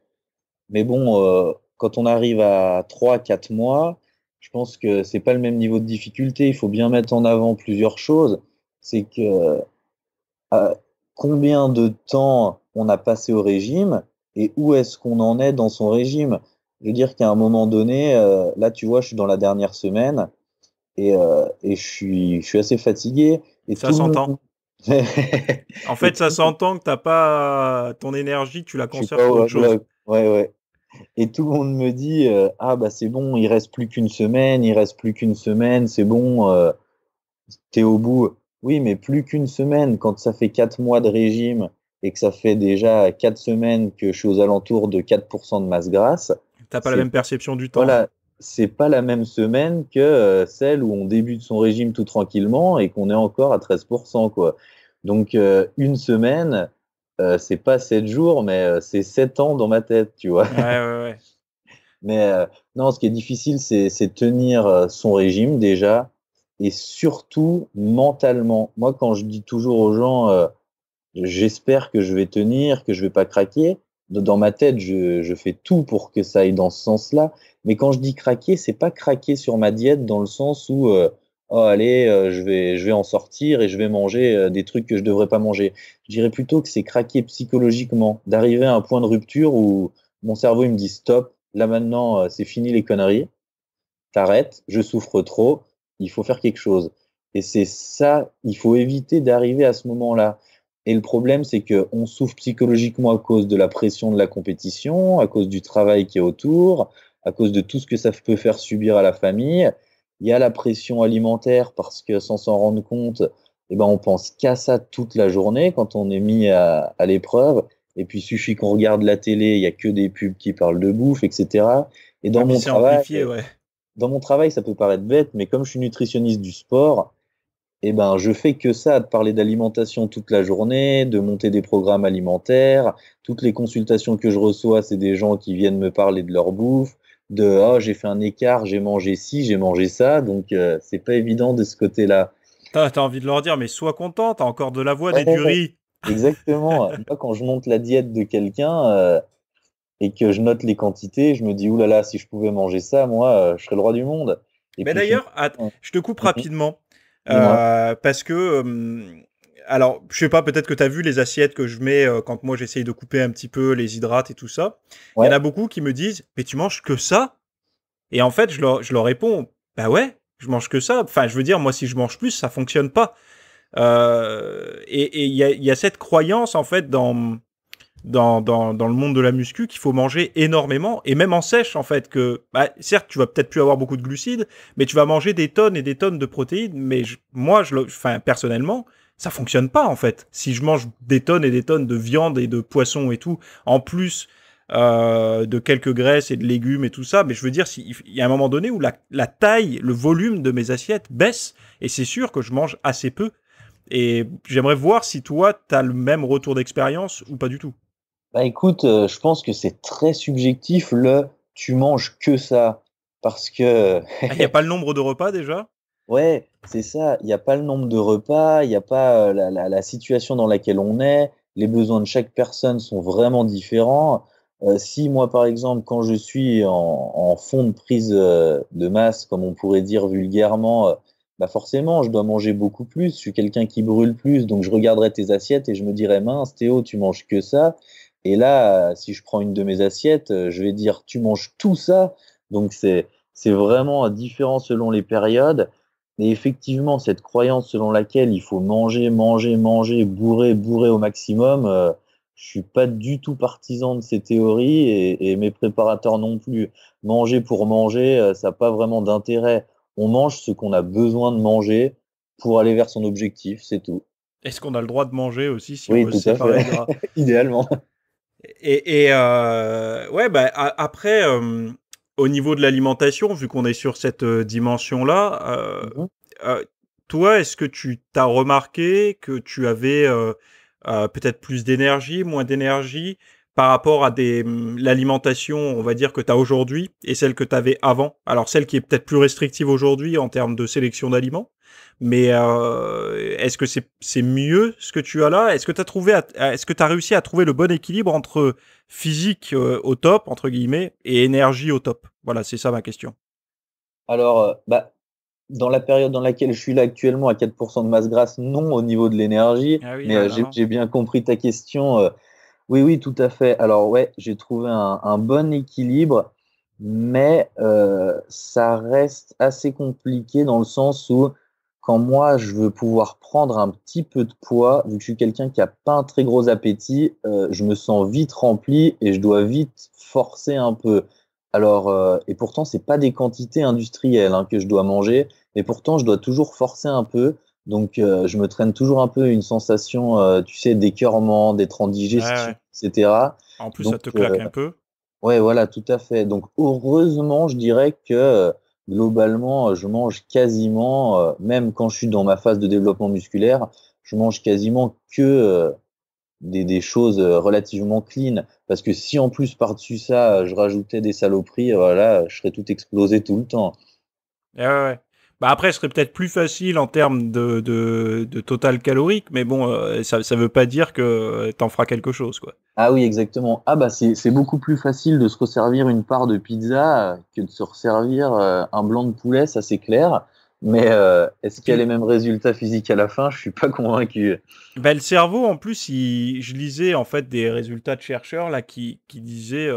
Mais bon, euh, quand on arrive à trois, quatre mois, je pense que c'est pas le même niveau de difficulté. Il faut bien mettre en avant plusieurs choses. C'est que euh, combien de temps on a passé au régime et où est-ce qu'on en est dans son régime. Je veux dire qu'à un moment donné, là tu vois, je suis dans la dernière semaine euh, et, je, suis, je suis assez fatigué. Et ça s'entend. [laughs] en fait, ça s'entend que t'as pas ton énergie, tu la conserves pour autre chose. Ouais, ouais. Et tout le monde me dit euh, ah bah c'est bon, il reste plus qu'une semaine, il reste plus qu'une semaine, c'est bon, euh, es au bout. Oui, mais plus qu'une semaine quand ça fait quatre mois de régime et que ça fait déjà quatre semaines que je suis aux alentours de 4% de masse grasse. T'as pas la même perception du temps. Voilà, c'est pas la même semaine que euh, celle où on débute son régime tout tranquillement et qu'on est encore à 13%. Quoi. Donc euh, une semaine, euh, c'est pas 7 jours, mais c'est 7 ans dans ma tête, tu vois. [laughs] mais non, ce qui est difficile, c'est tenir son régime déjà et surtout mentalement. Moi, quand je dis toujours aux gens, j'espère que je vais tenir, que je vais pas craquer, dans ma tête, je, fais tout pour que ça aille dans ce sens-là. Mais quand je dis craquer, c'est pas craquer sur ma diète dans le sens où euh, oh, allez, euh, je vais en sortir et je vais manger euh, des trucs que je devrais pas manger. Je dirais plutôt que c'est craquer psychologiquement, d'arriver à un point de rupture où mon cerveau il me dit stop, là maintenant c'est fini les conneries, t'arrêtes, je souffre trop, il faut faire quelque chose. Et c'est ça, il faut éviter d'arriver à ce moment-là. Et le problème, c'est qu'on souffre psychologiquement à cause de la pression de la compétition, à cause du travail qui est autour, à cause de tout ce que ça peut faire subir à la famille. Il y a la pression alimentaire parce que sans s'en rendre compte, eh ben, on pense qu'à ça toute la journée quand on est mis à, l'épreuve. Et puis, il suffit qu'on regarde la télé, il y a que des pubs qui parlent de bouffe, etc. Et dans, ah, mon dans mon travail, ça peut paraître bête, mais comme je suis nutritionniste du sport, eh ben, je fais que ça, de parler d'alimentation toute la journée, de monter des programmes alimentaires. Toutes les consultations que je reçois, c'est des gens qui viennent me parler de leur bouffe, de oh, j'ai fait un écart, j'ai mangé ci, j'ai mangé ça. Donc, euh, c'est pas évident de ce côté-là. tu as envie de leur dire, mais sois content, as encore de la voix, des du [laughs] Exactement. Moi, quand je monte la diète de quelqu'un euh, et que je note les quantités, je me dis, là, si je pouvais manger ça, moi, euh, je serais le roi du monde. mais d'ailleurs, je te coupe mm-hmm. rapidement. Euh, parce que, alors, je sais pas, peut-être que tu as vu les assiettes que je mets euh, quand moi j'essaye de couper un petit peu les hydrates et tout ça. Il y en a beaucoup qui me disent, mais tu manges que ça Et en fait, je leur, réponds, bah ouais, je mange que ça. Enfin, je veux dire, moi, si je mange plus, ça fonctionne pas. Euh, et il y, a cette croyance, en fait, dans, dans, dans, dans, le monde de la muscu qu'il faut manger énormément et même en sèche en fait que bah, certes tu vas peut-être plus avoir beaucoup de glucides mais tu vas manger des tonnes et des tonnes de protéines mais moi je enfin personnellement ça fonctionne pas en fait si je mange des tonnes et des tonnes de viande et de poisson et tout en plus euh, de quelques graisses et de légumes et tout ça mais je veux dire il y a un moment donné où la, la taille le volume de mes assiettes baisse et c'est sûr que je mange assez peu et j'aimerais voir si toi, tu as le même retour d'expérience ou pas du tout. Bah écoute, euh, je pense que c'est très subjectif le tu manges que ça. Parce que. Ah, il n'y a pas le nombre de repas déjà Ouais, c'est ça. Il n'y a pas le nombre de repas, il n'y a pas euh, la, la, situation dans laquelle on est. Les besoins de chaque personne sont vraiment différents. Euh, si moi, par exemple, quand je suis en, en fond de prise de masse, comme on pourrait dire vulgairement, bah forcément, je dois manger beaucoup plus. Je suis quelqu'un qui brûle plus, donc je regarderai tes assiettes et je me dirais mince, Théo, tu manges que ça. Et là, si je prends une de mes assiettes, euh, je vais dire tu manges tout ça. Donc c'est c'est vraiment différent selon les périodes. Mais effectivement, cette croyance selon laquelle il faut manger, manger, manger, bourrer, bourrer au maximum, euh, je suis pas du tout partisan de ces théories et, mes préparateurs non plus. Manger pour manger, euh, ça n'a pas vraiment d'intérêt. On mange ce qu'on a besoin de manger pour aller vers son objectif, c'est tout. Est-ce qu'on a le droit de manger aussi si oui, on veut se [laughs] Idéalement. Et, euh, ouais, bah, après, au niveau de l'alimentation, vu qu'on est sur cette dimension-là, mmh euh, toi, est-ce que tu t'as remarqué que tu avais euh, peut-être plus d'énergie, moins d'énergie par rapport à mmh, l'alimentation, on va dire, que tu as aujourd'hui et celle que tu avais avant Alors, celle qui est peut-être plus restrictive aujourd'hui en termes de sélection d'aliments mais euh, est-ce que c'est mieux ce que tu as là Est-ce que tu as trouvé, est-ce que tu as réussi à trouver le bon équilibre entre physique euh, au top entre guillemets et énergie au top Voilà, c'est ça ma question. Alors, euh, bah, dans la période dans laquelle je suis là actuellement à 4% de masse grasse, non au niveau de l'énergie, ah mais j'ai bien compris ta question. oui, oui, tout à fait. Alors ouais, j'ai trouvé un, bon équilibre, mais ça reste assez compliqué dans le sens où quand moi je veux pouvoir prendre un petit peu de poids, vu que je suis quelqu'un qui a pas un très gros appétit, euh, je me sens vite rempli et je dois vite forcer un peu. Alors, euh, et pourtant, c'est pas des quantités industrielles hein, que je dois manger, mais pourtant, je dois toujours forcer un peu. Donc, euh, je me traîne toujours un peu une sensation, tu sais, d'écœurement, d'être en digestion, etc. En plus, ça te claque un peu. Ouais, voilà, tout à fait. Donc, heureusement, je dirais que globalement, euh, je mange quasiment, euh, même quand je suis dans ma phase de développement musculaire, je mange quasiment que euh, des, des, choses relativement clean. Parce que si en plus par-dessus ça, je rajoutais des saloperies, voilà, je serais tout explosé tout le temps. Ah ouais. Bah après, ce serait peut-être plus facile en termes de, de, total calorique, mais bon, euh, ça ne veut pas dire que euh, tu en feras quelque chose, quoi. Ah oui, exactement. Ah bah c'est beaucoup plus facile de se resservir une part de pizza euh, que de se resservir un blanc de poulet, ça c'est clair. Mais est-ce qu'il y a les mêmes résultats physiques à la fin Je suis pas [laughs] convaincu. Bah, le cerveau, en plus, je lisais en fait des résultats de chercheurs là qui, qui disaient,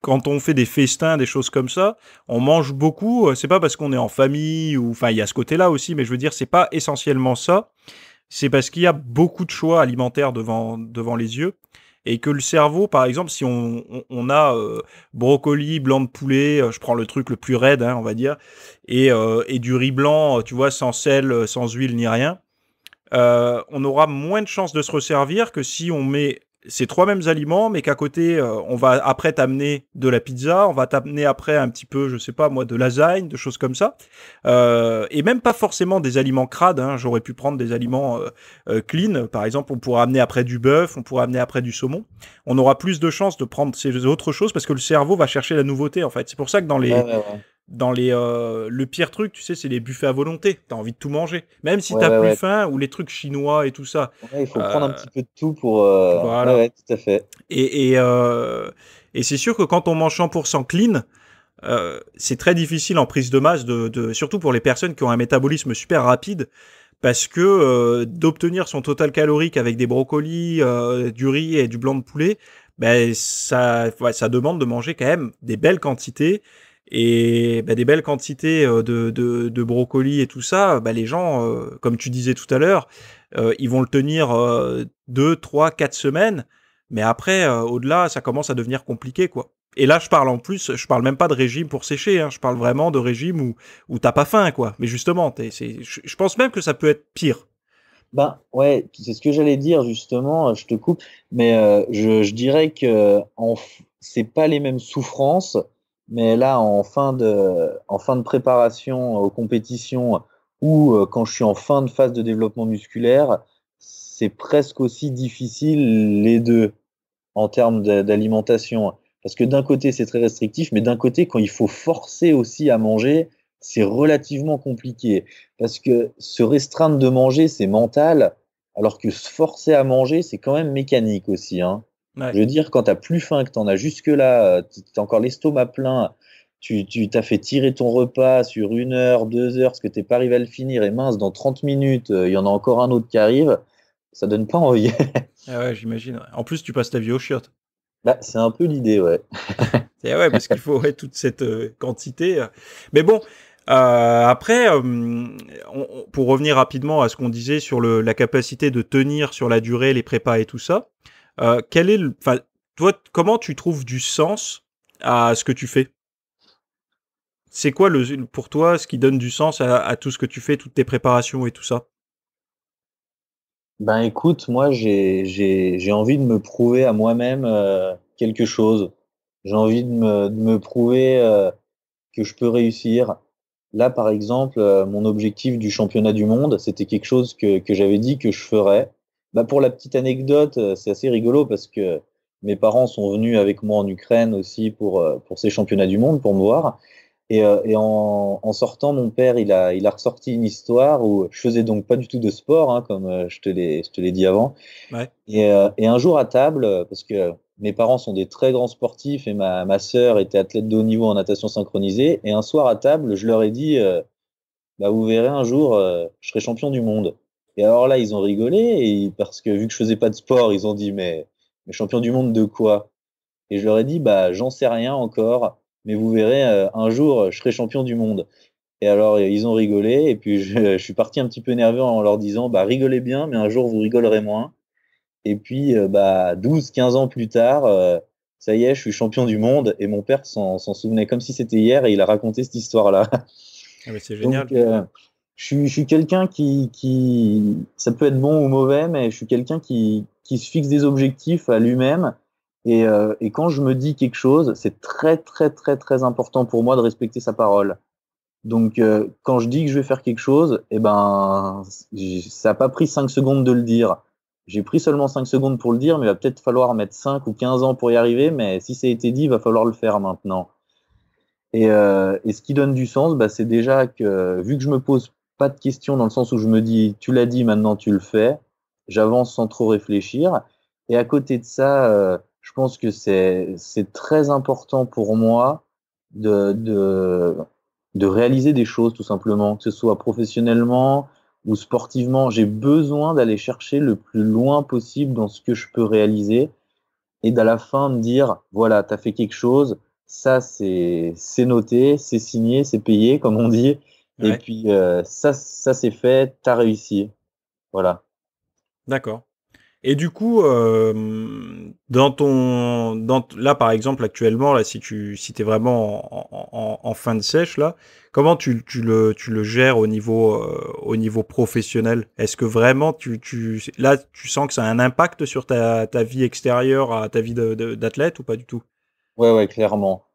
quand on fait des festins, des choses comme ça, on mange beaucoup. Euh, c'est pas parce qu'on est en famille ou, enfin, il y a ce côté-là aussi, mais je veux dire, c'est pas essentiellement ça. C'est parce qu'il y a beaucoup de choix alimentaires devant, devant les yeux. Et que le cerveau, par exemple, si on, on, a euh, brocoli, blanc de poulet, euh, je prends le truc le plus raide, hein, on va dire, et, et, du riz blanc, tu vois, sans sel, sans huile ni rien, on aura moins de chances de se resservir que si on met ces trois mêmes aliments, mais qu'à côté, euh, on va après t'amener de la pizza, on va t'amener après un petit peu, je sais pas moi, de lasagne, de choses comme ça. Euh, et même pas forcément des aliments crades, hein. j'aurais pu prendre des aliments euh, clean, par exemple, on pourrait amener après du bœuf, on pourrait amener après du saumon. On aura plus de chances de prendre ces autres choses parce que le cerveau va chercher la nouveauté, en fait. C'est pour ça que dans les dans les euh, le pire truc, tu sais, c'est les buffets à volonté. T'as envie de tout manger, même si t'as plus faim ou les trucs chinois et tout ça. il faut euh, prendre un petit peu de tout pour. Euh... Voilà. tout à fait. Et, et, euh, et c'est sûr que quand on mange 100% clean, c'est très difficile en prise de masse, de, de, surtout pour les personnes qui ont un métabolisme super rapide. Parce que d'obtenir son total calorique avec des brocolis, du riz et du blanc de poulet, ben ça, ça demande de manger quand même des belles quantités et bah, des belles quantités euh, de, de, brocoli et tout ça, bah, les gens, euh, comme tu disais tout à l'heure, euh, ils vont le tenir deux, trois, quatre semaines, mais après, au-delà, ça commence à devenir compliqué, quoi. Et là, je parle en plus, je parle même pas de régime pour sécher, hein. je parle vraiment de régime où, où t'as pas faim, quoi. Mais justement, je, je pense même que ça peut être pire. Bah ouais, c'est ce que j'allais dire justement, je te coupe, mais je, je, dirais que c'est pas les mêmes souffrances mais là, en fin de, en fin de préparation euh, aux compétitions ou euh, quand je suis en fin de phase de développement musculaire, c'est presque aussi difficile les deux en termes d'alimentation. Parce que d'un côté, c'est très restrictif, mais d'un côté, quand il faut forcer aussi à manger, c'est relativement compliqué. Parce que se restreindre de manger, c'est mental, alors que se forcer à manger, c'est quand même mécanique aussi. Hein. Je veux dire, quand tu plus faim, que tu en as jusque-là, tu as encore l'estomac plein, tu t'as fait tirer ton repas sur une heure, deux heures, parce que tu pas arrivé à le finir, et mince, dans 30 minutes, euh, il y en a encore un autre qui arrive, ça donne pas envie. [laughs] ah ouais, j'imagine. En plus, tu passes ta vie au chiottes. Bah, c'est un peu l'idée, ouais. [laughs] et ouais, parce qu'il faut toute cette euh, quantité. Euh. Mais bon, après, pour revenir rapidement à ce qu'on disait sur la capacité de tenir sur la durée les prépas et tout ça, euh, quel est toi, comment tu trouves du sens à ce que tu fais C'est quoi le, pour toi ce qui donne du sens à, tout ce que tu fais, toutes tes préparations et tout ça Ben écoute, moi j'ai envie de me prouver à moi-même euh, quelque chose. J'ai envie de me, prouver euh, que je peux réussir. Là, par exemple, mon objectif du championnat du monde, c'était quelque chose que j'avais dit que je ferais bah, pour la petite anecdote, euh, c'est assez rigolo parce que mes parents sont venus avec moi en Ukraine aussi pour, euh, pour ces championnats du monde, pour me voir. Et, euh, en, sortant, mon père, il a, il a ressorti une histoire où je faisais donc pas du tout de sport, hein, comme je te l'ai, te dit avant. Et, un jour à table, parce que mes parents sont des très grands sportifs et ma, sœur était athlète de haut niveau en natation synchronisée. Et un soir à table, je leur ai dit, bah, vous verrez un jour, je serai champion du monde. Et alors là, ils ont rigolé parce que vu que je faisais pas de sport, ils ont dit mais, champion du monde de quoi Et je leur ai dit bah j'en sais rien encore, mais vous verrez euh, un jour je serai champion du monde. Et alors euh, ils ont rigolé et puis je, [laughs] suis parti un petit peu nerveux en leur disant bah rigolez bien, mais un jour vous rigolerez moins. Et puis euh, bah 12, 15 ans plus tard, ça y est, je suis champion du monde et mon père s'en souvenait comme si c'était hier et il a raconté cette histoire là. Ah, c'est génial je suis, quelqu'un qui, qui, ça peut être bon ou mauvais, mais je suis quelqu'un qui, qui se fixe des objectifs à lui-même. Et, euh, et, quand je me dis quelque chose, c'est très, très, très, très important pour moi de respecter sa parole. Donc, euh, quand je dis que je vais faire quelque chose, eh ben, ça n'a pas pris cinq secondes de le dire. J'ai pris seulement cinq secondes pour le dire, mais il va peut-être falloir mettre cinq ou 15 ans pour y arriver. Mais si ça a été dit, il va falloir le faire maintenant. Et, euh, et ce qui donne du sens, bah, c'est déjà que vu que je me pose pas de question dans le sens où je me dis, tu l'as dit, maintenant tu le fais. J'avance sans trop réfléchir. Et à côté de ça, euh, je pense que c'est très important pour moi de, de, de, réaliser des choses, tout simplement, que ce soit professionnellement ou sportivement. J'ai besoin d'aller chercher le plus loin possible dans ce que je peux réaliser et d'à la fin me dire, voilà, tu as fait quelque chose, ça c'est noté, c'est signé, c'est payé, comme on dit et puis, euh, ça, ça c'est fait, t'as réussi. Voilà. D'accord. Et du coup, dans ton, dans, là par exemple actuellement, là si tu, si vraiment en, fin de sèche là, comment tu, le, tu le gères au niveau, euh, au niveau professionnel Est-ce que vraiment tu, là tu sens que ça a un impact sur ta, vie extérieure, à ta vie d'athlète ou pas du tout Ouais ouais clairement.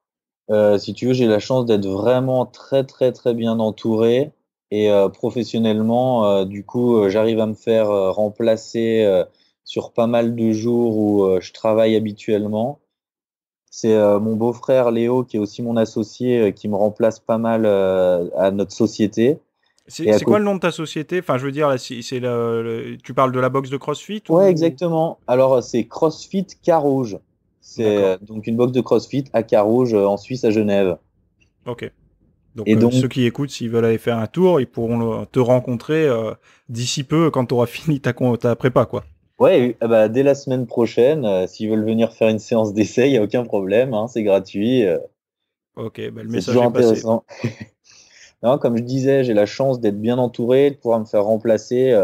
Euh, si tu veux, j'ai la chance d'être vraiment très très très bien entouré et euh, professionnellement, euh, du coup, j'arrive à me faire remplacer sur pas mal de jours où je travaille habituellement. C'est mon beau-frère Léo qui est aussi mon associé qui me remplace pas mal à notre société. C'est quoi le nom de ta société Enfin, je veux dire, tu parles de la boxe de CrossFit Oui, exactement. Alors, c'est CrossFit Carouge. C'est euh, donc une box de CrossFit à Carouge euh, en Suisse à Genève. Ok. Donc, et euh, ceux qui écoutent, s'ils veulent aller faire un tour, ils pourront te rencontrer d'ici peu quand tu auras [laughs] fini ta, prépa, quoi. Ouais, ah bah, dès la semaine prochaine, s'ils veulent venir faire une séance d'essai, il n'y a aucun problème, hein, c'est gratuit. ok, bah, le est toujours intéressant. [laughs] comme je disais, j'ai la chance d'être bien entouré, de pouvoir me faire remplacer.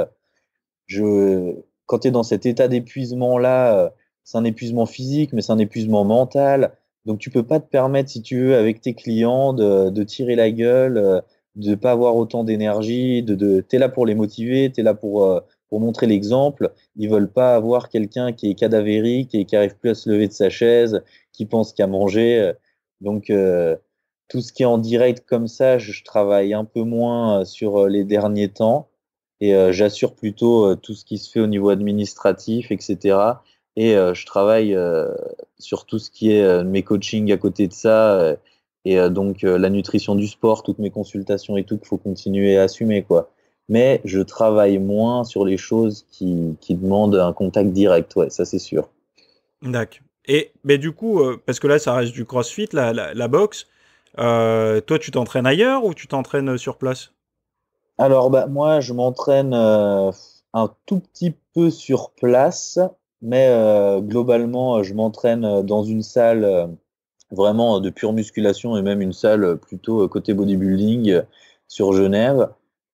je... Quand tu es dans cet état d'épuisement-là, c'est un épuisement physique, mais c'est un épuisement mental. Donc tu peux pas te permettre, si tu veux, avec tes clients, de, tirer la gueule, euh, de pas avoir autant d'énergie. De, de... là pour les motiver, tu es là pour euh, pour montrer l'exemple. Ils veulent pas avoir quelqu'un qui est cadavérique et qui arrive plus à se lever de sa chaise, qui pense qu'à manger. Donc euh, tout ce qui est en direct comme ça, je, travaille un peu moins sur les derniers temps et j'assure plutôt tout ce qui se fait au niveau administratif, etc. Et euh, je travaille euh, sur tout ce qui est euh, mes coachings à côté de ça. et donc la nutrition du sport, toutes mes consultations et tout qu'il faut continuer à assumer. quoi. Mais je travaille moins sur les choses qui, qui demandent un contact direct, ouais, ça c'est sûr. D'accord. Et mais du coup, parce que là, ça reste du crossfit, la, la, boxe, toi, tu t'entraînes ailleurs ou tu t'entraînes sur place Alors, bah, moi, je m'entraîne un tout petit peu sur place mais euh, globalement, je m'entraîne euh, dans une salle euh, vraiment de pure musculation et même une salle plutôt côté bodybuilding sur Genève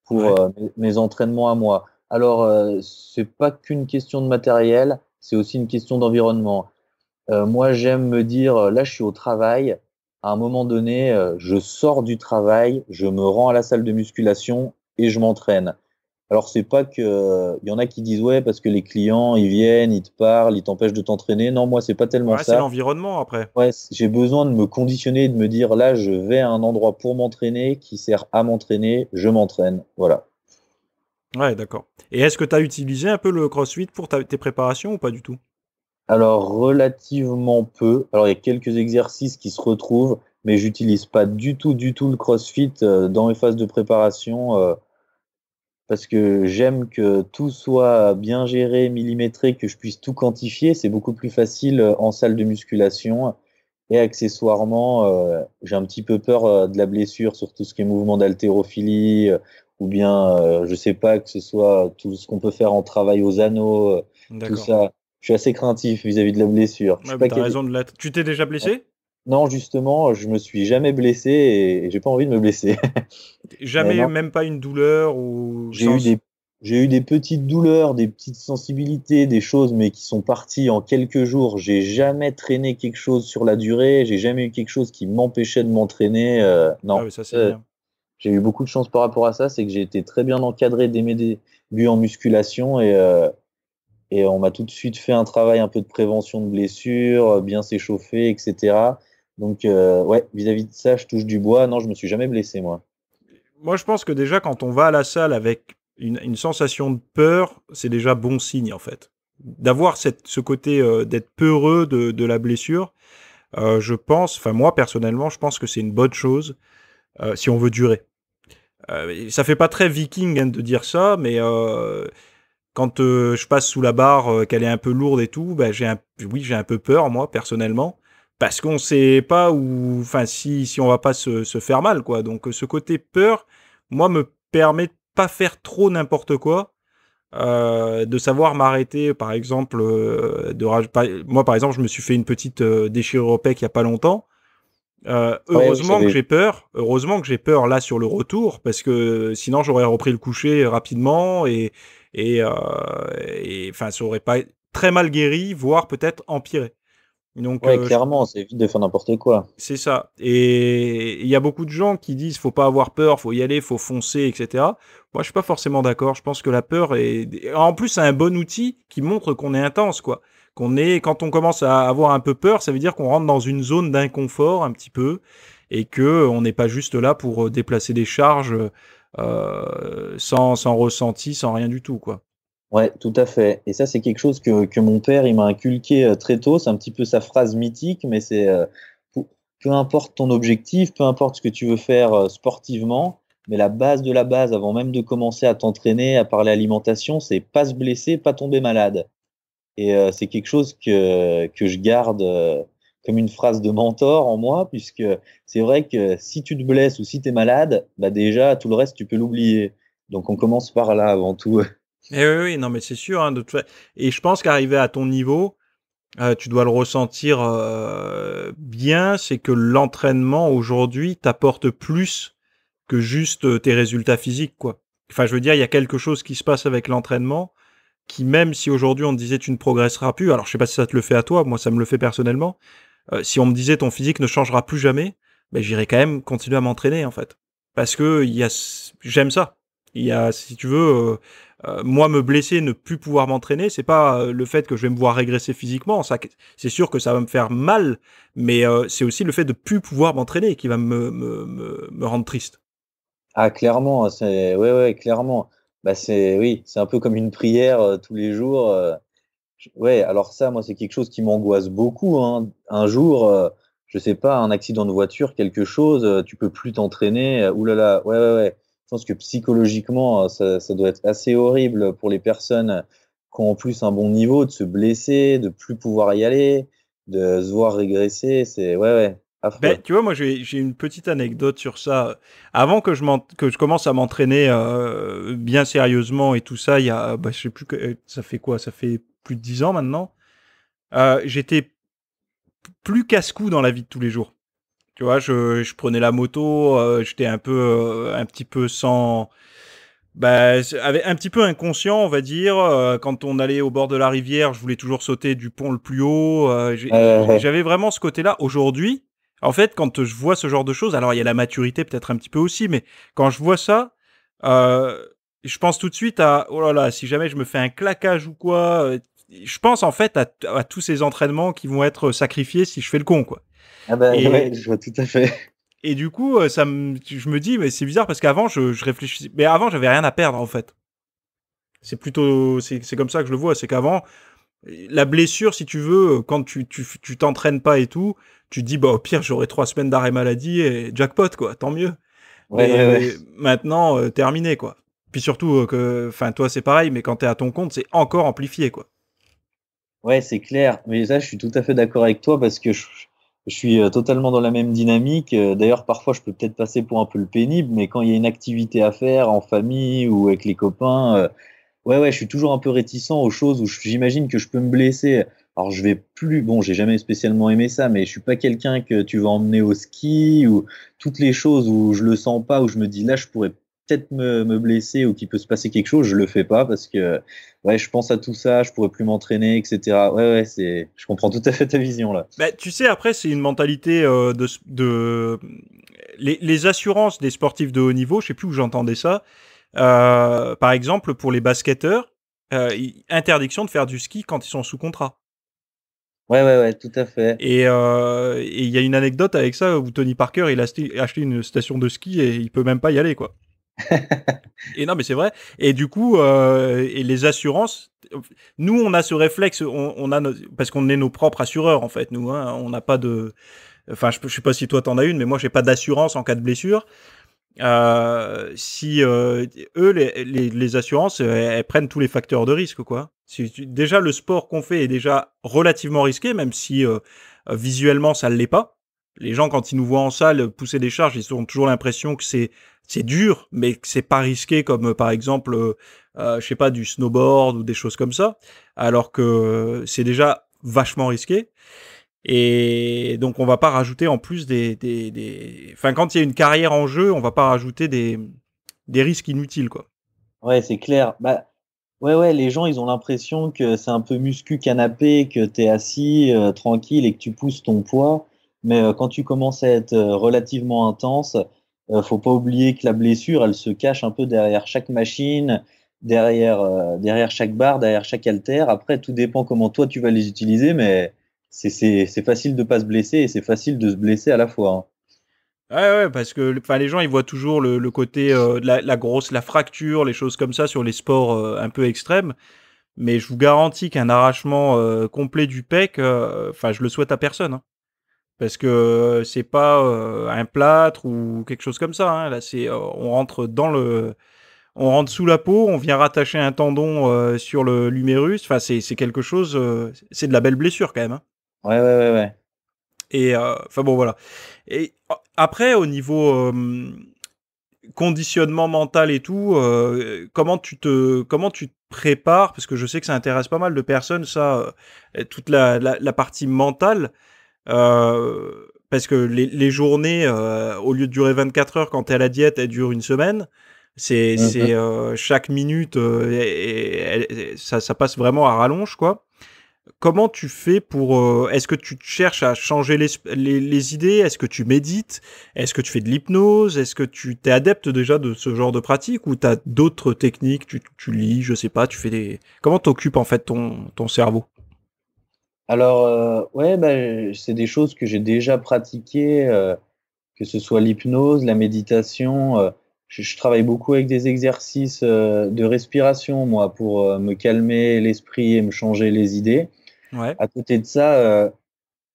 pour mes, entraînements à moi. Alors, ce n'est pas qu'une question de matériel, c'est aussi une question d'environnement. moi, j'aime me dire, là, je suis au travail. À un moment donné, je sors du travail, je me rends à la salle de musculation et je m'entraîne. Alors, c'est pas que. Il euh, y en a qui disent, ouais, parce que les clients, ils viennent, ils te parlent, ils t'empêchent de t'entraîner. Non, moi, c'est pas tellement ça. C'est l'environnement après. Ouais, j'ai besoin de me conditionner, de me dire, là, je vais à un endroit pour m'entraîner qui sert à m'entraîner, je m'entraîne. Voilà. Ouais, d'accord. Et est-ce que tu as utilisé un peu le CrossFit pour tes préparations ou pas du tout Alors, relativement peu. Alors, il y a quelques exercices qui se retrouvent, mais j'utilise pas du tout, du tout le CrossFit euh, dans mes phases de préparation. Euh, parce que j'aime que tout soit bien géré, millimétré, que je puisse tout quantifier. C'est beaucoup plus facile euh, en salle de musculation. Et accessoirement, euh, j'ai un petit peu peur euh, de la blessure sur tout ce qui est mouvement d'haltérophilie, ou bien, je sais pas, que ce soit tout ce qu'on peut faire en travail aux anneaux, tout ça. Je suis assez craintif vis-à-vis de la blessure. de Tu t'es déjà blessé non, justement, je me suis jamais blessé et j'ai pas envie de me blesser. [laughs] jamais, même pas une douleur ou. J'ai eu, des, petites douleurs, des petites sensibilités, des choses, mais qui sont parties en quelques jours. J'ai jamais traîné quelque chose sur la durée. J'ai jamais eu quelque chose qui m'empêchait de m'entraîner. Euh, non. Ah euh, j'ai eu beaucoup de chance par rapport à ça, c'est que j'ai été très bien encadré dès mes débuts en musculation et euh, et on m'a tout de suite fait un travail un peu de prévention de blessures, bien s'échauffer, etc. Donc, euh, ouais, vis-à-vis de ça, je touche du bois. Non, je me suis jamais blessé, moi. Moi, je pense que déjà, quand on va à la salle avec une, sensation de peur, c'est déjà bon signe, en fait. D'avoir ce côté euh, d'être peureux de, la blessure, euh, je pense, enfin, moi, personnellement, je pense que c'est une bonne chose si on veut durer. ça fait pas très viking hein, de dire ça, mais quand je passe sous la barre, qu'elle est un peu lourde et tout, ben, oui, j'ai un peu peur, moi, personnellement parce qu'on sait pas où, enfin, si, si on va pas se, faire mal, quoi. Donc, euh, ce côté peur, moi, me permet de pas faire trop n'importe quoi, euh, de savoir m'arrêter, par exemple, euh, de moi, par exemple, je me suis fait une petite déchirure au pec il y a pas longtemps. heureusement que j'ai peur, heureusement que j'ai peur là sur le retour, parce que sinon j'aurais repris le coucher rapidement et et enfin ça aurait pas très mal guéri, voire peut-être empiré. Donc, euh, clairement, c'est vite de faire n'importe quoi. C'est ça. Et il y a beaucoup de gens qui disent faut pas avoir peur, faut y aller, faut foncer, etc. Moi, je suis pas forcément d'accord. Je pense que la peur est. En plus, c'est un bon outil qui montre qu'on est intense, quoi. Qu'on est, quand on commence à avoir un peu peur, ça veut dire qu'on rentre dans une zone d'inconfort un petit peu et que on n'est pas juste là pour euh, déplacer des charges euh, sans, sans ressenti, sans rien du tout, quoi. Ouais, tout à fait. Et ça, c'est quelque chose que, mon père, il m'a inculqué euh, très tôt. C'est un petit peu sa phrase mythique, mais c'est euh, peu importe ton objectif, peu importe ce que tu veux faire euh, sportivement, mais la base de la base, avant même de commencer à t'entraîner, à parler alimentation, c'est pas se blesser, pas tomber malade. Et c'est quelque chose que, je garde comme une phrase de mentor en moi, puisque c'est vrai que si tu te blesses ou si tu es malade, bah déjà, tout le reste, tu peux l'oublier. Donc on commence par là avant tout. Et oui, oui, non, mais c'est sûr. Hein, de Et je pense qu'arriver à ton niveau, euh, tu dois le ressentir euh, bien, c'est que l'entraînement aujourd'hui t'apporte plus que juste euh, tes résultats physiques, quoi. Enfin, je veux dire, il y a quelque chose qui se passe avec l'entraînement qui, même si aujourd'hui on te disait tu ne progresseras plus, alors je sais pas si ça te le fait à toi, moi ça me le fait personnellement, si on me disait ton physique ne changera plus jamais, ben, j'irais quand même continuer à m'entraîner, en fait. Parce que y a... j'aime ça. Il y a, si tu veux, euh, moi me blesser, ne plus pouvoir m'entraîner, c'est pas euh, le fait que je vais me voir régresser physiquement, ça c'est sûr que ça va me faire mal, mais euh, c'est aussi le fait de plus pouvoir m'entraîner qui va me, me, me, rendre triste. Ah clairement, c'est ouais clairement. Bah c'est oui, c'est un peu comme une prière tous les jours. Ouais, alors ça moi c'est quelque chose qui m'angoisse beaucoup. Hein. Un jour, je sais pas, un accident de voiture, quelque chose, tu peux plus t'entraîner. Ouh là là, ouais ouais ouais je pense que psychologiquement, euh, ça, doit être assez horrible pour les personnes qui ont en plus un bon niveau de se blesser, de plus pouvoir y aller, de se voir régresser. C'est ouais, ouais. Ben, tu vois, moi j'ai une petite anecdote sur ça. Avant que je, que je commence à m'entraîner euh, bien sérieusement et tout ça, il y a, bah, je sais plus, que, ça fait quoi Ça fait plus de dix ans maintenant. Euh, j'étais plus casse-cou dans la vie de tous les jours. Tu vois, je, je prenais la moto, euh, j'étais un peu, euh, un petit peu sans, bah, un petit peu inconscient, on va dire. Euh, quand on allait au bord de la rivière, je voulais toujours sauter du pont le plus haut. J'avais vraiment ce côté-là. Aujourd'hui, en fait, quand je vois ce genre de choses, alors il y a la maturité peut-être un petit peu aussi, mais quand je vois ça, euh, je pense tout de suite à oh là là, si jamais je me fais un claquage ou quoi. Je pense en fait à, à tous ces entraînements qui vont être sacrifiés si je fais le con, quoi. Ah ben, et... je vois tout à fait. Et du coup, euh, ça me, je me dis, mais c'est bizarre parce qu'avant, je, réfléchis réfléchissais. Mais avant, j'avais rien à perdre, en fait. C'est plutôt. C'est comme ça que je le vois. C'est qu'avant, la blessure, si tu veux, quand tu t'entraînes tu, pas et tout, tu te dis, bah, au pire, j'aurai trois semaines d'arrêt maladie et jackpot, quoi. Tant mieux. maintenant, euh, terminé, quoi. Puis surtout, euh, que. Enfin, toi, c'est pareil, mais quand t'es à ton compte, c'est encore amplifié, quoi. Ouais, c'est clair. Mais ça, je suis tout à fait d'accord avec toi parce que je je suis euh, totalement dans la même dynamique. Euh, d'ailleurs, parfois, je peux peut-être passer pour un peu le pénible, mais quand il y a une activité à faire en famille ou avec les copains, euh, ouais, ouais, je suis toujours un peu réticent aux choses où j'imagine que je peux me blesser. Alors, je vais plus, bon, j'ai jamais spécialement aimé ça, mais je suis pas quelqu'un que tu vas emmener au ski ou toutes les choses où je le sens pas, où je me dis là, je pourrais peut-être me, blesser ou qu'il peut se passer quelque chose, je le fais pas parce que ouais, je pense à tout ça, je pourrais plus m'entraîner, etc. Ouais, ouais, c'est, je comprends tout à fait ta vision là. Bah, tu sais, après, c'est une mentalité euh, de, Les, assurances des sportifs de haut niveau. Je sais plus où j'entendais ça. Euh, par exemple, pour les basketteurs, euh, interdiction de faire du ski quand ils sont sous contrat. Ouais, ouais, ouais, tout à fait. Et il y a une anecdote avec ça où Tony Parker, il a acheté une station de ski et il peut même pas y aller, quoi et non, mais c'est vrai. Et du coup, euh, et les assurances, nous, on a ce réflexe, on, a parce qu'on est nos propres assureurs en fait. Nous, hein. on n'a pas de, enfin, je, sais pas si toi t'en as une, mais moi, j'ai pas d'assurance en cas de blessure. Euh, si euh, eux, les, les, les assurances, elles, prennent tous les facteurs de risque, quoi. déjà, le sport qu'on fait est déjà relativement risqué, même si visuellement ça ne l'est pas les gens, quand ils nous voient en salle pousser des charges, ils ont toujours l'impression que c'est dur, mais que c'est pas risqué, comme euh, par exemple, euh, euh, je sais pas, du snowboard ou des choses comme ça, alors que c'est déjà vachement risqué. Et donc, on va pas rajouter en plus des, Enfin, quand il y a une carrière en jeu, on va pas rajouter des, risques inutiles, quoi. Ouais, c'est clair. Bah, ouais, ouais, les gens, ils ont l'impression que c'est un peu muscu canapé, que tu es assis tranquille et que tu pousses ton poids. Mais euh, quand tu commences à être euh, relativement intense, ne euh, faut pas oublier que la blessure, elle se cache un peu derrière chaque machine, derrière, derrière chaque barre, derrière chaque haltère. Après, tout dépend comment toi tu vas les utiliser, mais c'est facile de pas se blesser et c'est facile de se blesser à la fois. Hein. Ouais, parce que les gens ils voient toujours le, côté la, grosse, la fracture, les choses comme ça sur les sports un peu extrêmes. Mais je vous garantis qu'un arrachement complet du pec, enfin, je le souhaite à personne. Hein parce que euh, c'est pas euh, un plâtre ou quelque chose comme ça. Hein. Là, c'est euh, on rentre dans le, on rentre sous la peau, on vient rattacher un tendon sur le l'humérus. Enfin, c'est, c'est quelque chose, c'est de la belle blessure quand même. Hein. Ouais, ouais, ouais, Et enfin bon, voilà. Et après, au niveau conditionnement mental et tout, comment tu te comment tu te prépares parce que je sais que ça intéresse pas mal de personnes ça toute la, la, partie mentale euh, parce que les, journées, euh, au lieu de durer 24 heures, quand tu es à la diète, elles durent une semaine. C'est mmh euh, chaque minute, et, ça, passe vraiment à rallonge, quoi. Comment tu fais pour... Est-ce que tu cherches à changer les, les, idées Est-ce que tu médites Est-ce que tu fais de l'hypnose Est-ce que tu t'es adepte déjà de ce genre de pratique ou t'as d'autres techniques tu, tu, lis, je sais pas, tu fais des... Comment t'occupes en fait ton, ton cerveau alors, euh, ouais, bah, c'est des choses que j'ai déjà pratiquées, euh, que ce soit l'hypnose, la méditation. Euh, je, travaille beaucoup avec des exercices de respiration, moi, pour me calmer l'esprit et me changer les idées. À côté de ça,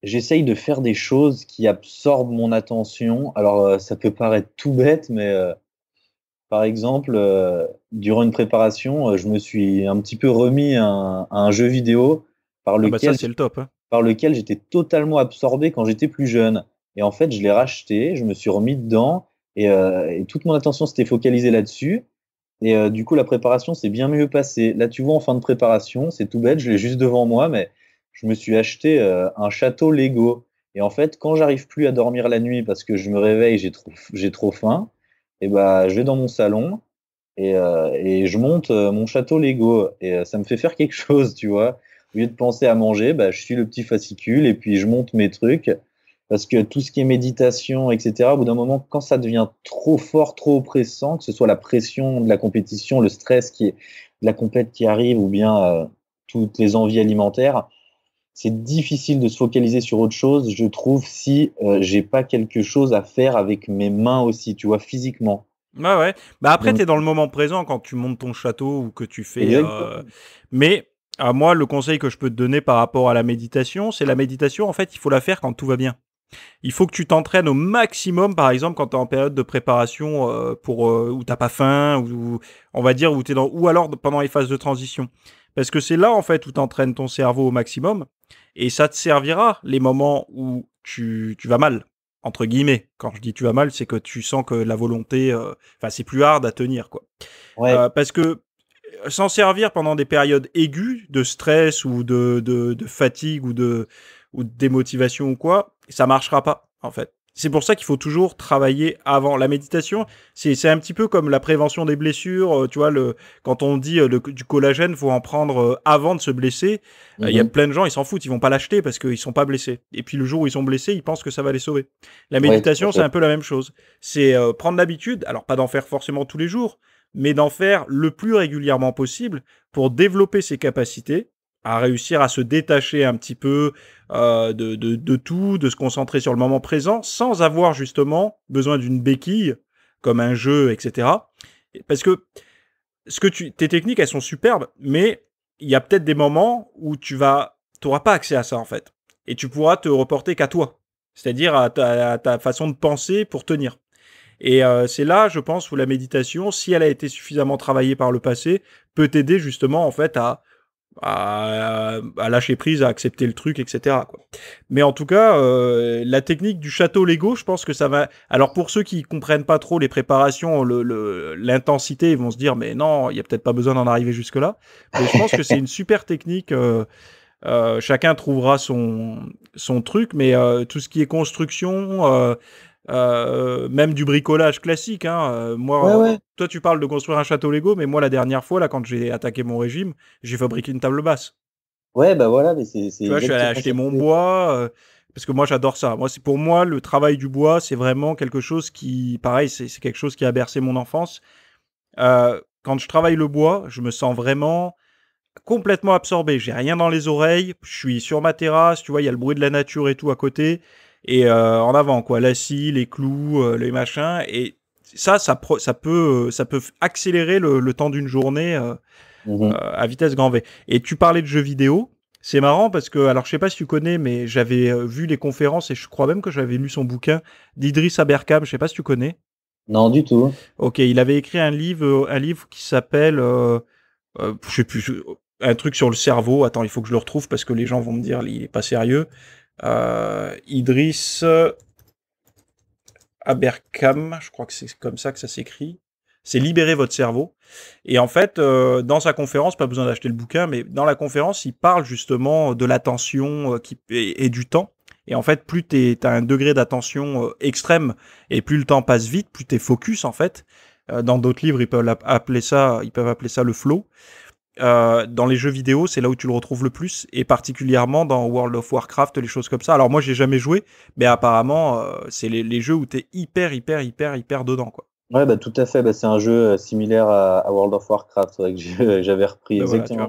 j'essaye de faire des choses qui absorbent mon attention. Alors, ça peut paraître tout bête, mais par exemple, durant une préparation, je me suis un petit peu remis à un jeu vidéo par ah bah lequel, hein. lequel j'étais totalement absorbé quand j'étais plus jeune. Et en fait, je l'ai racheté, je me suis remis dedans, et, euh, toute mon attention s'était focalisée là-dessus. Et euh, du coup, la préparation s'est bien mieux passée. Là, tu vois, en fin de préparation, c'est tout bête, je l'ai juste devant moi, mais je me suis acheté euh, un château Lego. Et en fait, quand j'arrive plus à dormir la nuit parce que je me réveille, j'ai trop, faim, et bah, je vais dans mon salon et, et je monte mon château Lego. Et ça me fait faire quelque [laughs] chose, tu vois. Au lieu de penser à manger, bah, je suis le petit fascicule et puis je monte mes trucs. Parce que tout ce qui est méditation, etc., au bout d'un moment, quand ça devient trop fort, trop oppressant, que ce soit la pression de la compétition, le stress qui est, de la compète qui arrive ou bien euh, toutes les envies alimentaires, c'est difficile de se focaliser sur autre chose, je trouve, si je euh, j'ai pas quelque chose à faire avec mes mains aussi, tu vois, physiquement. Bah ouais. Bah après, tu es dans le moment présent quand tu montes ton château ou que tu fais. Euh, mais à moi, le conseil que je peux te donner par rapport à la méditation, c'est la méditation, en fait, il faut la faire quand tout va bien. Il faut que tu t'entraînes au maximum, par exemple, quand tu es en période de préparation euh, pour, euh, où tu pas faim, ou on va dire, où es dans, ou alors pendant les phases de transition. Parce que c'est là, en fait, où tu entraînes ton cerveau au maximum, et ça te servira les moments où tu, tu vas mal, entre guillemets. Quand je dis tu vas mal, c'est que tu sens que la volonté, euh, enfin, c'est plus hard à tenir, quoi. parce que s'en servir pendant des périodes aiguës de stress ou de, fatigue ou de ou démotivation ou quoi, ça marchera pas en fait. C'est pour ça qu'il faut toujours travailler avant. La méditation, c'est un petit peu comme la prévention des blessures. Euh, tu vois, quand on dit euh, du collagène, faut en prendre euh, avant de se blesser. Il y a mhm. plein de gens, ils s'en foutent, ils vont pas l'acheter parce qu'ils sont pas blessés. Et puis le jour où ils sont blessés, ils pensent que ça va les sauver. La méditation, c'est un peu la même chose. C'est prendre l'habitude, alors pas d'en faire forcément tous les jours, mais d'en faire le plus régulièrement possible pour développer ses capacités à réussir à se détacher un petit peu euh, de, tout, de se concentrer sur le moment présent, sans avoir justement besoin d'une béquille, comme un jeu, etc. Parce que, ce que tu, tes techniques, elles sont superbes, mais il y a peut-être des moments où tu vas, n'auras pas accès à ça, en fait. Et tu pourras te reporter qu'à toi, c'est-à-dire à ta façon de penser pour tenir. Et euh, c'est là, je pense, où la méditation, si elle a été suffisamment travaillée par le passé, peut aider justement en fait à, à, lâcher prise, à accepter le truc, etc. Quoi. Mais en tout cas, euh, la technique du château Lego, je pense que ça va. Alors pour ceux qui comprennent pas trop les préparations, l'intensité, le, l'intensité ils vont se dire mais non, il y a peut-être pas besoin d'en arriver jusque là. Mais je pense que c'est une super technique. Euh, euh, chacun trouvera son, son truc, mais euh, tout ce qui est construction, euh, euh, même du bricolage classique. Hein, euh, moi, toi, tu parles de construire un château Lego, mais moi, la dernière fois, là, quand j'ai attaqué mon régime, j'ai fabriqué une table basse. Ouais, bah voilà, mais c'est. Tu je suis allé acheter mon bois. Euh, parce que moi j'adore ça. Moi c'est pour moi le travail du bois, c'est vraiment quelque chose qui, pareil, c'est quelque chose qui a bercé mon enfance. quand je travaille le bois, je me sens vraiment complètement absorbé. J'ai rien dans les oreilles. Je suis sur ma terrasse, tu vois, il y a le bruit de la nature et tout à côté et euh, en avant quoi la scie les clous euh, les machins et ça ça ça peut euh, ça peut accélérer le, temps d'une journée mmh à vitesse grand V et tu parlais de jeux vidéo c'est marrant parce que alors je sais pas si tu connais mais j'avais vu les conférences et je crois même que j'avais lu son bouquin d'Idriss Aberkam je sais pas si tu connais non du tout ok il avait écrit un livre un livre qui s'appelle je sais plus un truc sur le cerveau attends il faut que je le retrouve parce que les gens vont me dire il est pas sérieux euh, Idris Idriss Aberkam, je crois que c'est comme ça que ça s'écrit. C'est libérer votre cerveau. Et en fait, euh, dans sa conférence, pas besoin d'acheter le bouquin, mais dans la conférence, il parle justement de l'attention euh, et, du temps. Et en fait, plus tu as un degré d'attention extrême et plus le temps passe vite, plus tu es focus en fait. dans d'autres livres, ils peuvent appeler ça, ils peuvent appeler ça le flow. Euh, dans les jeux vidéo, c'est là où tu le retrouves le plus, et particulièrement dans World of Warcraft, les choses comme ça. Alors moi, j'ai jamais joué, mais apparemment, euh, c'est les, jeux où tu es hyper, hyper, hyper, hyper dedans, quoi. Ouais, bah tout à fait. Bah, c'est un jeu euh, similaire à, World of Warcraft. que [laughs] j'avais repris bah, exactement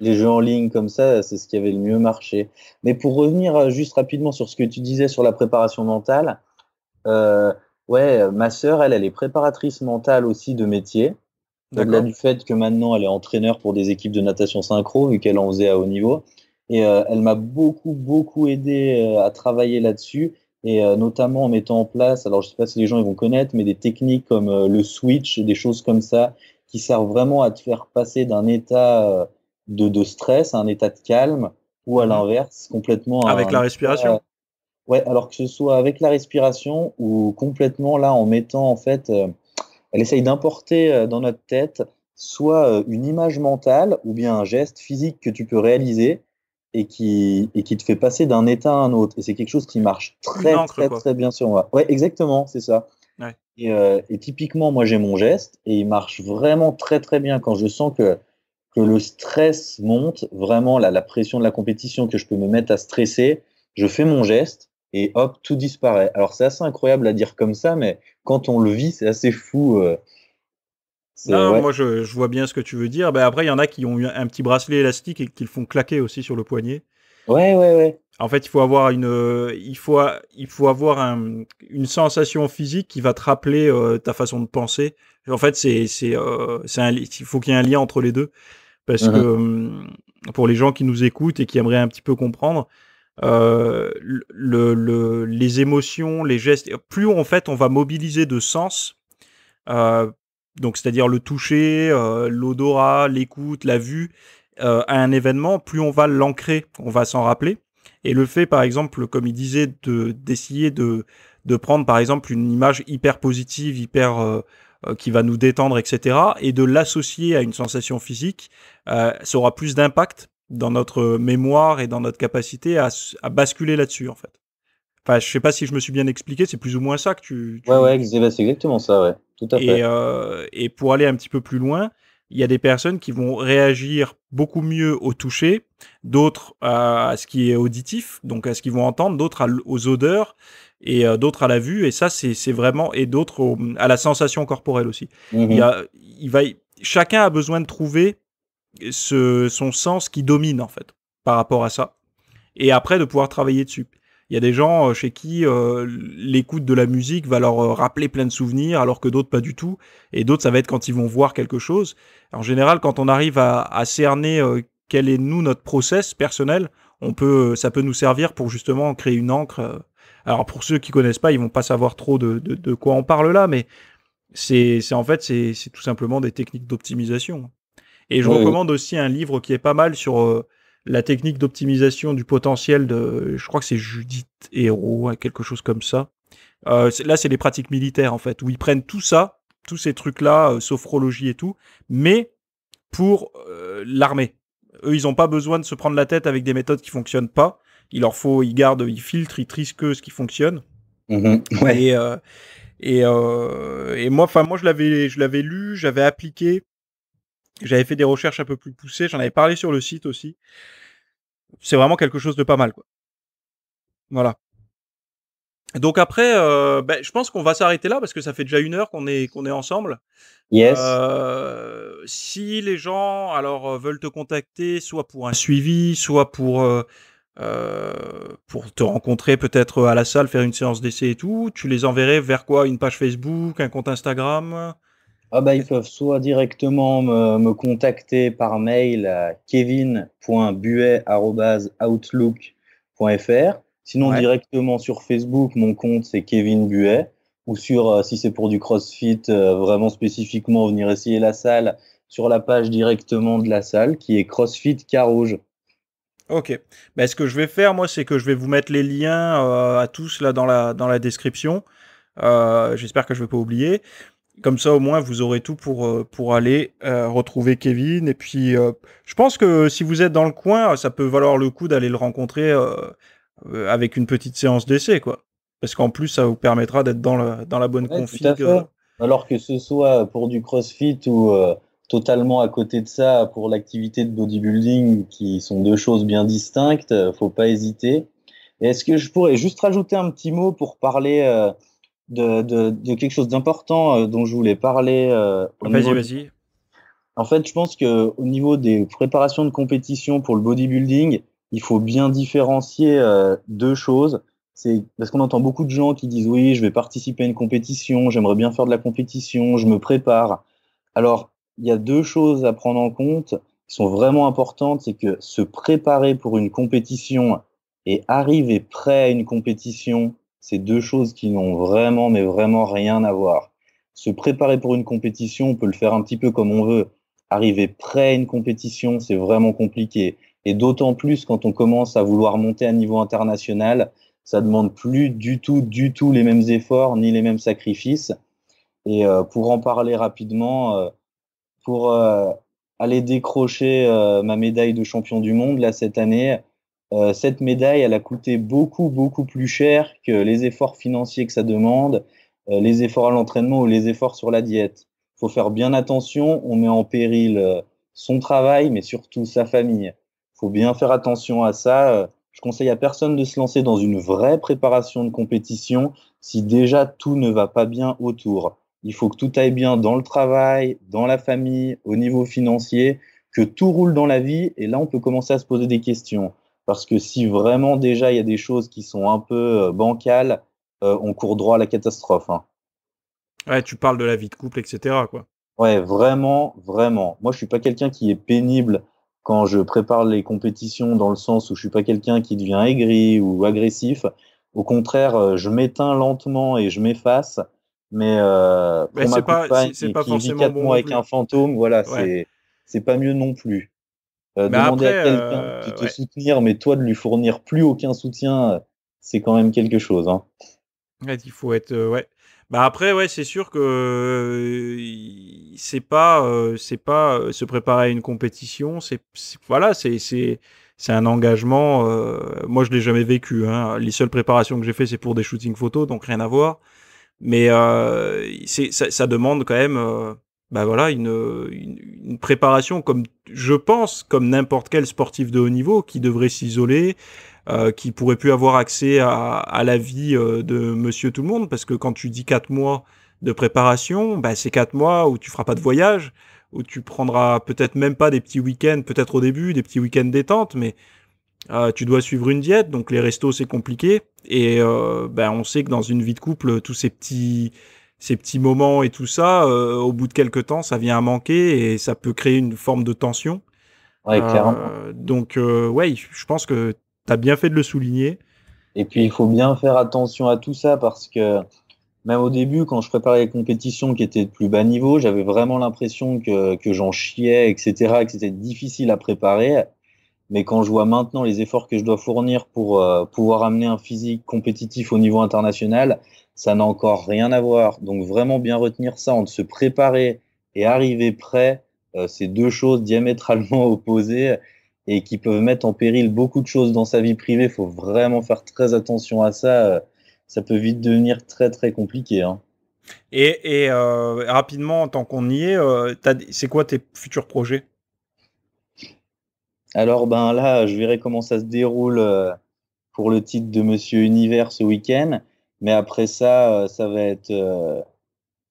les jeux en ligne comme ça. C'est ce qui avait le mieux marché. Mais pour revenir juste rapidement sur ce que tu disais sur la préparation mentale, ouais, ma sœur, elle, elle est préparatrice mentale aussi de métier. Au-delà du fait que maintenant elle est entraîneur pour des équipes de natation synchro, vu qu'elle en faisait à haut niveau. Et euh, elle m'a beaucoup, beaucoup aidé euh, à travailler là-dessus. Et euh, notamment en mettant en place, alors je ne sais pas si les gens ils vont connaître, mais des techniques comme le switch, des choses comme ça, qui servent vraiment à te faire passer d'un état de, de, stress à un état de calme, ou à mmh. l'inverse, complètement. Avec la respiration. ouais, alors que ce soit avec la respiration ou complètement là en mettant en fait elle essaye d'importer euh, dans notre tête soit euh, une image mentale ou bien un geste physique que tu peux réaliser et qui, qui te fait passer d'un état à un autre. Et c'est quelque chose qui marche très, très, très bien sur moi. Ouais, exactement, c'est ça. Euh, et, typiquement, moi, j'ai mon geste et il marche vraiment très, très bien quand je sens que, le stress monte, vraiment la pression de la compétition, que je peux me mettre à stresser. Je fais mon geste et hop, tout disparaît. Alors c'est assez incroyable à dire comme ça, mais quand on le vit, c'est assez fou. Euh. moi je, vois bien ce que tu veux dire. Ben, après, il y en a qui ont eu un petit bracelet élastique et qui font claquer aussi sur le poignet. Ouais, ouais, ouais. En fait, il faut avoir une, euh, il faut, il faut avoir une sensation physique qui va te rappeler euh, ta façon de penser. En fait, c'est, il faut qu'il y ait un lien entre les deux, parce mmh que hum, pour les gens qui nous écoutent et qui aimeraient un petit peu comprendre, euh, les émotions, les gestes. Plus en fait on va mobiliser de sens, euh, donc c'est-à-dire le toucher, euh, l'odorat, l'écoute, la vue, à un événement, plus on va l'ancrer, on va s'en rappeler. Et le fait, par exemple, comme il disait, d'essayer de, de, prendre, par exemple, une image hyper positive, hyper qui va nous détendre, etc., et de l'associer à une sensation physique, ça aura plus d'impact dans notre euh, mémoire et dans notre capacité à, basculer là-dessus, en fait. Enfin, je sais pas si je me suis bien expliqué, c'est plus ou moins ça que tu. Ouais, ouais, bah, c'est exactement ça, ouais. Tout à fait. Euh, et, pour aller un petit peu plus loin, il y a des personnes qui vont réagir beaucoup mieux au toucher, d'autres à ce qui est auditif, donc à ce qu'ils vont entendre, d'autres aux odeurs et euh, d'autres à la vue. Et ça, c'est vraiment et d'autres à la sensation corporelle aussi. Mmh il, y a, il va, chacun a besoin de trouver ce, son sens qui domine en fait par rapport à ça. Et après de pouvoir travailler dessus. Il y a des gens euh, chez qui euh, l'écoute de la musique va leur euh, rappeler plein de souvenirs, alors que d'autres pas du tout. Et d'autres, ça va être quand ils vont voir quelque chose. En général, quand on arrive à, cerner quel est nous notre process personnel, on peut, ça peut nous servir pour justement créer une encre. Alors pour ceux qui connaissent pas, ils vont pas savoir trop de, de, de quoi on parle là, mais c'est en fait c'est tout simplement des techniques d'optimisation. Et je recommande aussi un livre qui est pas mal sur euh, la technique d'optimisation du potentiel de, je crois que c'est Judith Hérault, quelque chose comme ça. Euh, là, c'est les pratiques militaires, en fait, où ils prennent tout ça, tous ces trucs-là, euh, sophrologie et tout, mais pour l'armée. Eux, ils n'ont pas besoin de se prendre la tête avec des méthodes qui fonctionnent pas. Il leur faut, ils gardent, ils filtrent, ils trisquent que ce qui fonctionne. Mmh ouais. Et, et moi, enfin, moi, je l'avais, je l'avais lu, j'avais appliqué. J'avais fait des recherches un peu plus poussées, j'en avais parlé sur le site aussi. C'est vraiment quelque chose de pas mal, quoi. Voilà. Donc après, euh, ben, je pense qu'on va s'arrêter là parce que ça fait déjà une heure qu'on est qu'on est ensemble. Yes. Euh, si les gens alors euh, veulent te contacter, soit pour un suivi, soit pour pour te rencontrer peut-être à la salle, faire une séance d'essai et tout, tu les enverrais vers quoi Une page Facebook, un compte Instagram ah bah, Ils peuvent soit directement me, contacter par mail à kevin.buet.outlook.fr. Sinon, directement sur Facebook, mon compte c'est Kevin Buet. Ou sur, euh, si c'est pour du crossfit, euh, vraiment spécifiquement, venir essayer la salle sur la page directement de la salle qui est CrossFit Carouge. Ok. Bah, ce que je vais faire, moi, c'est que je vais vous mettre les liens euh, à tous là dans la, dans la description. J'espère que je ne vais pas oublier. Comme ça, au moins, vous aurez tout pour, euh, pour aller euh, retrouver Kevin. Et puis, euh, je pense que si vous êtes dans le coin, ça peut valoir le coup d'aller le rencontrer avec une petite séance d'essai, quoi. Parce qu'en plus, ça vous permettra d'être dans, la dans la bonne configuration config. Alors que ce soit pour du crossfit ou totalement à côté de ça pour l'activité de bodybuilding, qui sont deux choses bien distinctes, faut pas hésiter. Est-ce que je pourrais juste rajouter un petit mot pour parler de, de, de quelque chose d'important euh, dont je voulais parler. Euh, vas-y, vas-y. En fait, je pense que au niveau des préparations de compétition pour le bodybuilding, il faut bien différencier euh, deux choses. C'est parce qu'on entend beaucoup de gens qui disent oui, je vais participer à une compétition, j'aimerais bien faire de la compétition, je me prépare. Alors, il y a deux choses à prendre en compte qui sont vraiment importantes, c'est que se préparer pour une compétition et arriver prêt à une compétition, c'est deux choses qui n'ont vraiment, mais vraiment rien à voir. Se préparer pour une compétition, on peut le faire un petit peu comme on veut. Arriver près à une compétition, c'est vraiment compliqué. Et d'autant plus quand on commence à vouloir monter à niveau international, ça demande plus du tout, du tout les mêmes efforts ni les mêmes sacrifices. Et euh, pour en parler rapidement, euh, pour euh, aller décrocher ma médaille de champion du monde là cette année, euh, cette médaille, elle a coûté beaucoup, beaucoup plus cher que les efforts financiers que ça demande, euh, les efforts à l'entraînement ou les efforts sur la diète. Il faut faire bien attention, on met en péril euh, son travail, mais surtout sa famille. Il faut bien faire attention à ça. Je conseille à personne de se lancer dans une vraie préparation de compétition si déjà tout ne va pas bien autour. Il faut que tout aille bien dans le travail, dans la famille, au niveau financier, que tout roule dans la vie. Et là, on peut commencer à se poser des questions. Parce que si vraiment déjà il y a des choses qui sont un peu euh, bancales, euh, on court droit à la catastrophe. Hein. Ouais, tu parles de la vie de couple, etc. Quoi. Ouais, vraiment, vraiment. Moi, je suis pas quelqu'un qui est pénible quand je prépare les compétitions dans le sens où je suis pas quelqu'un qui devient aigri ou agressif. Au contraire, euh, je m'éteins lentement et je m'efface. Mais, pas, avec un fantôme, voilà, c'est pas mieux non plus. Euh, demander à quelqu'un de euh, te soutenir, mais toi de lui fournir plus aucun soutien, euh, c'est quand même quelque chose. Hein. il faut être. ouais. Bah après, ouais, c'est sûr que c'est pas, c'est pas se préparer à une compétition. C'est voilà, c'est c'est un engagement. moi, je l'ai jamais vécu. Hein. Les seules préparations que j'ai fait, c'est pour des shootings photos, donc rien à voir. Mais euh, ça, demande quand même bah voilà, une, une, préparation comme je pense comme n'importe quel sportif de haut niveau qui devrait s'isoler, euh, qui pourrait plus avoir accès à, à la vie euh, de Monsieur Tout le Monde parce que quand tu dis quatre mois de préparation, bah c'est quatre mois où tu feras pas de voyage, où tu prendras peut-être même pas des petits week-ends, peut-être au début des petits week-ends détente, mais euh, tu dois suivre une diète, donc les restos c'est compliqué et ben on sait que dans une vie de couple tous ces petits ces petits moments et tout ça, euh, au bout de quelques temps, ça vient à manquer et ça peut créer une forme de tension. Ouais, euh, clairement. donc, euh, ouais, je pense que tu as bien fait de le souligner. Et puis, il faut bien faire attention à tout ça parce que même au début, quand je préparais les compétitions qui étaient de plus bas niveau, j'avais vraiment l'impression que, j'en chiais, etc., que c'était difficile à préparer. Mais quand je vois maintenant les efforts que je dois fournir pour euh, pouvoir amener un physique compétitif au niveau international, ça n'a encore rien à voir. Donc vraiment bien retenir ça en se préparer et arriver prêt, ces euh, c'est deux choses diamétralement [laughs] opposées et qui peuvent mettre en péril beaucoup de choses dans sa vie privée. Il faut vraiment faire très attention à ça. Euh, ça peut vite devenir très très compliqué. Hein. Et, euh, rapidement en tant qu'on y est, c'est quoi tes futurs projets Alors ben là, je verrai comment ça se déroule pour le titre de Monsieur Univers ce week-end. Mais après ça, euh, ça va être euh,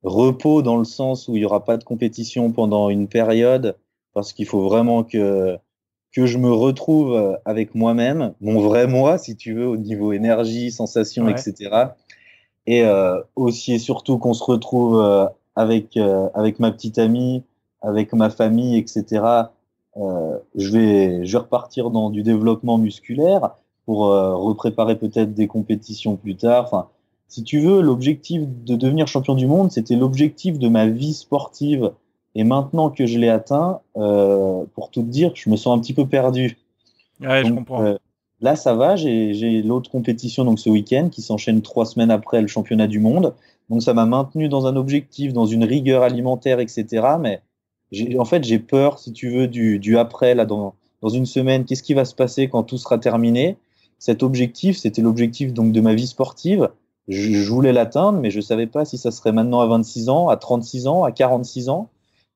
repos dans le sens où il n'y aura pas de compétition pendant une période, parce qu'il faut vraiment que, que je me retrouve euh, avec moi-même, mon vrai moi, si tu veux, au niveau énergie, sensation, etc. Et aussi et surtout qu'on se retrouve avec, avec ma petite amie, avec ma famille, etc. je, vais, je repartir dans du développement musculaire pour repréparer peut-être des compétitions plus tard. Enfin, si tu veux, l'objectif de devenir champion du monde, c'était l'objectif de ma vie sportive. Et maintenant que je l'ai atteint, euh, pour tout te dire, je me sens un petit peu perdu. Ouais, je comprends. Euh, là, ça va. J'ai l'autre compétition donc ce week-end qui s'enchaîne trois semaines après le championnat du monde. Donc ça m'a maintenu dans un objectif, dans une rigueur alimentaire, etc. Mais en fait, j'ai peur, si tu veux, du, du après là dans, dans une semaine. Qu'est-ce qui va se passer quand tout sera terminé Cet objectif, c'était l'objectif donc de ma vie sportive je, voulais l'atteindre, mais je ne savais pas si ça serait maintenant à 26 ans, à 36 ans, à 46 ans.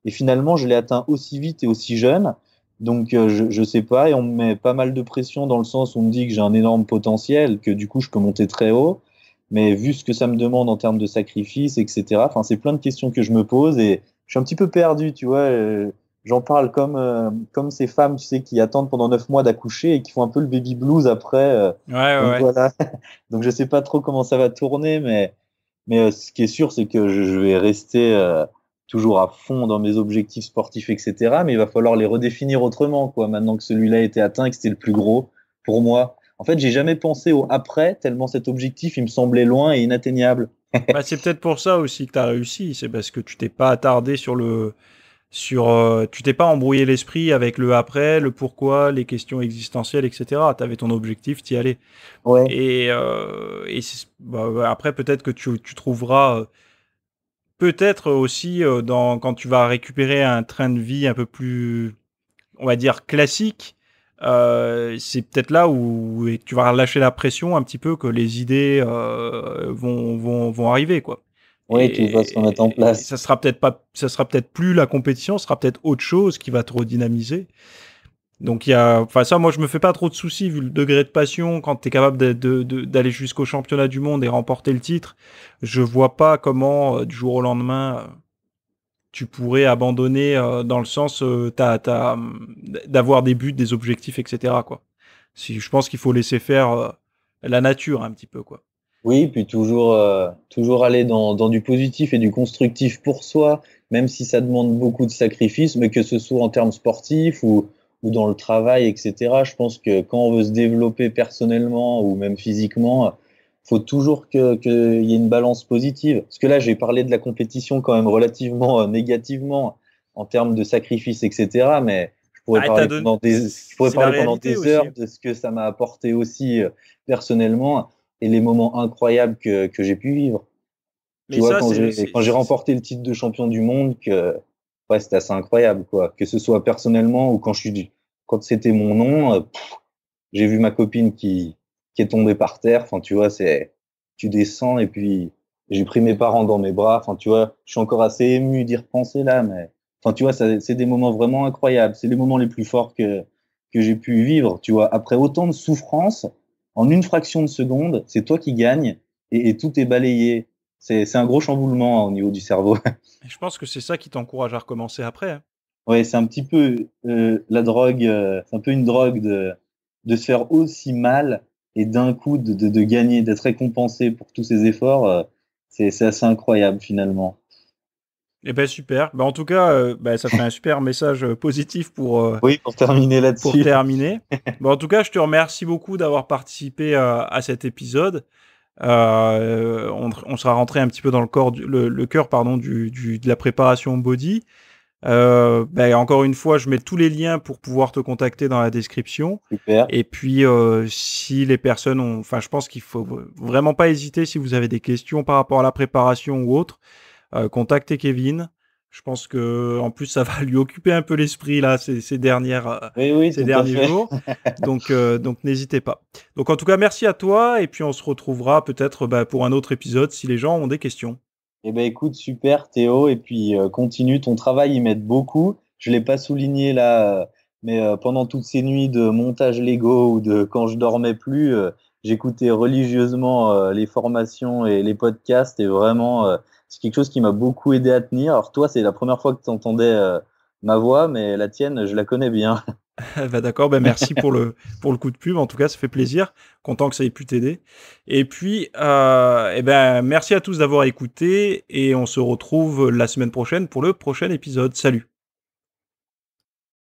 Et finalement, je l'ai atteint aussi vite et aussi jeune. Donc, euh, je ne sais pas. Et on me met pas mal de pression dans le sens où on me dit que j'ai un énorme potentiel, que du coup, je peux monter très haut. Mais vu ce que ça me demande en termes de sacrifice, etc., enfin, c'est plein de questions que je me pose et je suis un petit peu perdu, tu vois. Euh, j'en parle comme euh, comme ces femmes tu sais qui attendent pendant neuf mois d'accoucher et qui font un peu le baby blues après euh. ouais, donc, ouais. [laughs] donc je sais pas trop comment ça va tourner mais mais euh, ce qui est sûr c'est que je, vais rester toujours à fond dans mes objectifs sportifs etc mais il va falloir les redéfinir autrement quoi maintenant que celui-là a été atteint que c'était le plus gros pour moi en fait j'ai jamais pensé au après tellement cet objectif il me semblait loin et inatteignable bah, c'est peut-être pour ça aussi que tu as réussi c'est parce que tu t'es pas attardé sur le sur euh, tu t'es pas embrouillé l'esprit avec le après, le pourquoi, les questions existentielles, etc. Tu avais ton objectif, t'y allais. Et, euh, bah, bah, après, peut-être que tu, trouveras, euh, peut-être aussi, dans, quand tu vas récupérer un train de vie un peu plus, on va dire, classique, c'est peut-être là où, tu vas relâcher la pression un petit peu que les idées vont, vont, vont arriver, quoi. Oui, tu vois ce qu'on en Ça sera peut-être pas, ça sera peut-être plus la compétition, ça sera peut-être autre chose qui va te redynamiser. Donc il y a, enfin ça, moi je me fais pas trop de soucis vu le degré de passion quand tu es capable d'aller jusqu'au championnat du monde et remporter le titre. Je vois pas comment euh, du jour au lendemain euh, tu pourrais abandonner euh, dans le sens hum, d'avoir des buts, des objectifs, etc. Quoi. Si je pense qu'il faut laisser faire la nature un petit peu quoi. Oui, puis toujours, euh, toujours aller dans, dans, du positif et du constructif pour soi, même si ça demande beaucoup de sacrifices, mais que ce soit en termes sportifs ou, ou dans le travail, etc. Je pense que quand on veut se développer personnellement ou même physiquement, faut toujours qu'il que y ait une balance positive. Parce que là, j'ai parlé de la compétition quand même relativement euh, négativement en termes de sacrifices, etc. Mais je pourrais ah, parler, pendant des, pourrais parler pendant des heures de ce que ça m'a apporté aussi euh, personnellement et les moments incroyables que, j'ai pu vivre. quand j'ai remporté le titre de champion du monde, que ouais, c'était assez incroyable, quoi. Que ce soit personnellement ou quand je quand c'était mon nom, euh, j'ai vu ma copine qui, qui est tombée par terre. Enfin, tu vois, c'est tu descends et puis j'ai pris mes parents dans mes bras. Enfin, tu vois, je suis encore assez ému d'y repenser là, mais enfin, tu vois, c'est des moments vraiment incroyables. C'est les moments les plus forts que que j'ai pu vivre. Tu vois, après autant de souffrances en une fraction de seconde, c'est toi qui gagnes et, tout est balayé. C'est un gros chamboulement hein, au niveau du cerveau. [laughs] je pense que c'est ça qui t'encourage à recommencer après. Hein. Ouais, c'est un petit peu euh, la drogue, euh, c'est un peu une drogue de, de se faire aussi mal et d'un coup de, de, gagner, d'être récompensé pour tous ces efforts. Euh, c'est assez incroyable finalement. Eh ben super. Bah, en tout cas, euh, bah, ça fait un super message euh, positif pour. Euh, terminer là [laughs] en tout cas, je te remercie beaucoup d'avoir participé à cet épisode. On, sera rentré un petit peu dans le corps, cœur, pardon, de la préparation body. Bah, encore une fois, je mets tous les liens pour pouvoir te contacter dans la description. Et puis, si les personnes ont, enfin, je pense qu'il faut vraiment pas hésiter si vous avez des questions par rapport à la préparation ou autre. Euh, contactez Kevin. Je pense que en plus ça [laughs] va lui occuper un peu l'esprit là ces, dernières euh, ces derniers jours. Donc euh, donc n'hésitez pas. Donc en tout cas merci à toi et puis on se retrouvera peut-être bah, pour un autre épisode si les gens ont des questions. Eh ben écoute super Théo et puis continue ton travail Il m'aide beaucoup. Je l'ai pas souligné là mais pendant toutes ces nuits de montage Lego ou de quand je dormais plus j'écoutais religieusement les formations et les podcasts et vraiment c'est quelque chose qui m'a beaucoup aidé à tenir. Alors toi, c'est la première fois que tu entendais euh, ma voix, mais la tienne, je la connais bien. [laughs] [laughs] bah D'accord, ben merci pour le, pour le coup de pub. En tout cas, ça fait plaisir. Content que ça ait pu t'aider. Et puis, euh, eh ben, merci à tous d'avoir écouté et on se retrouve la semaine prochaine pour le prochain épisode. Salut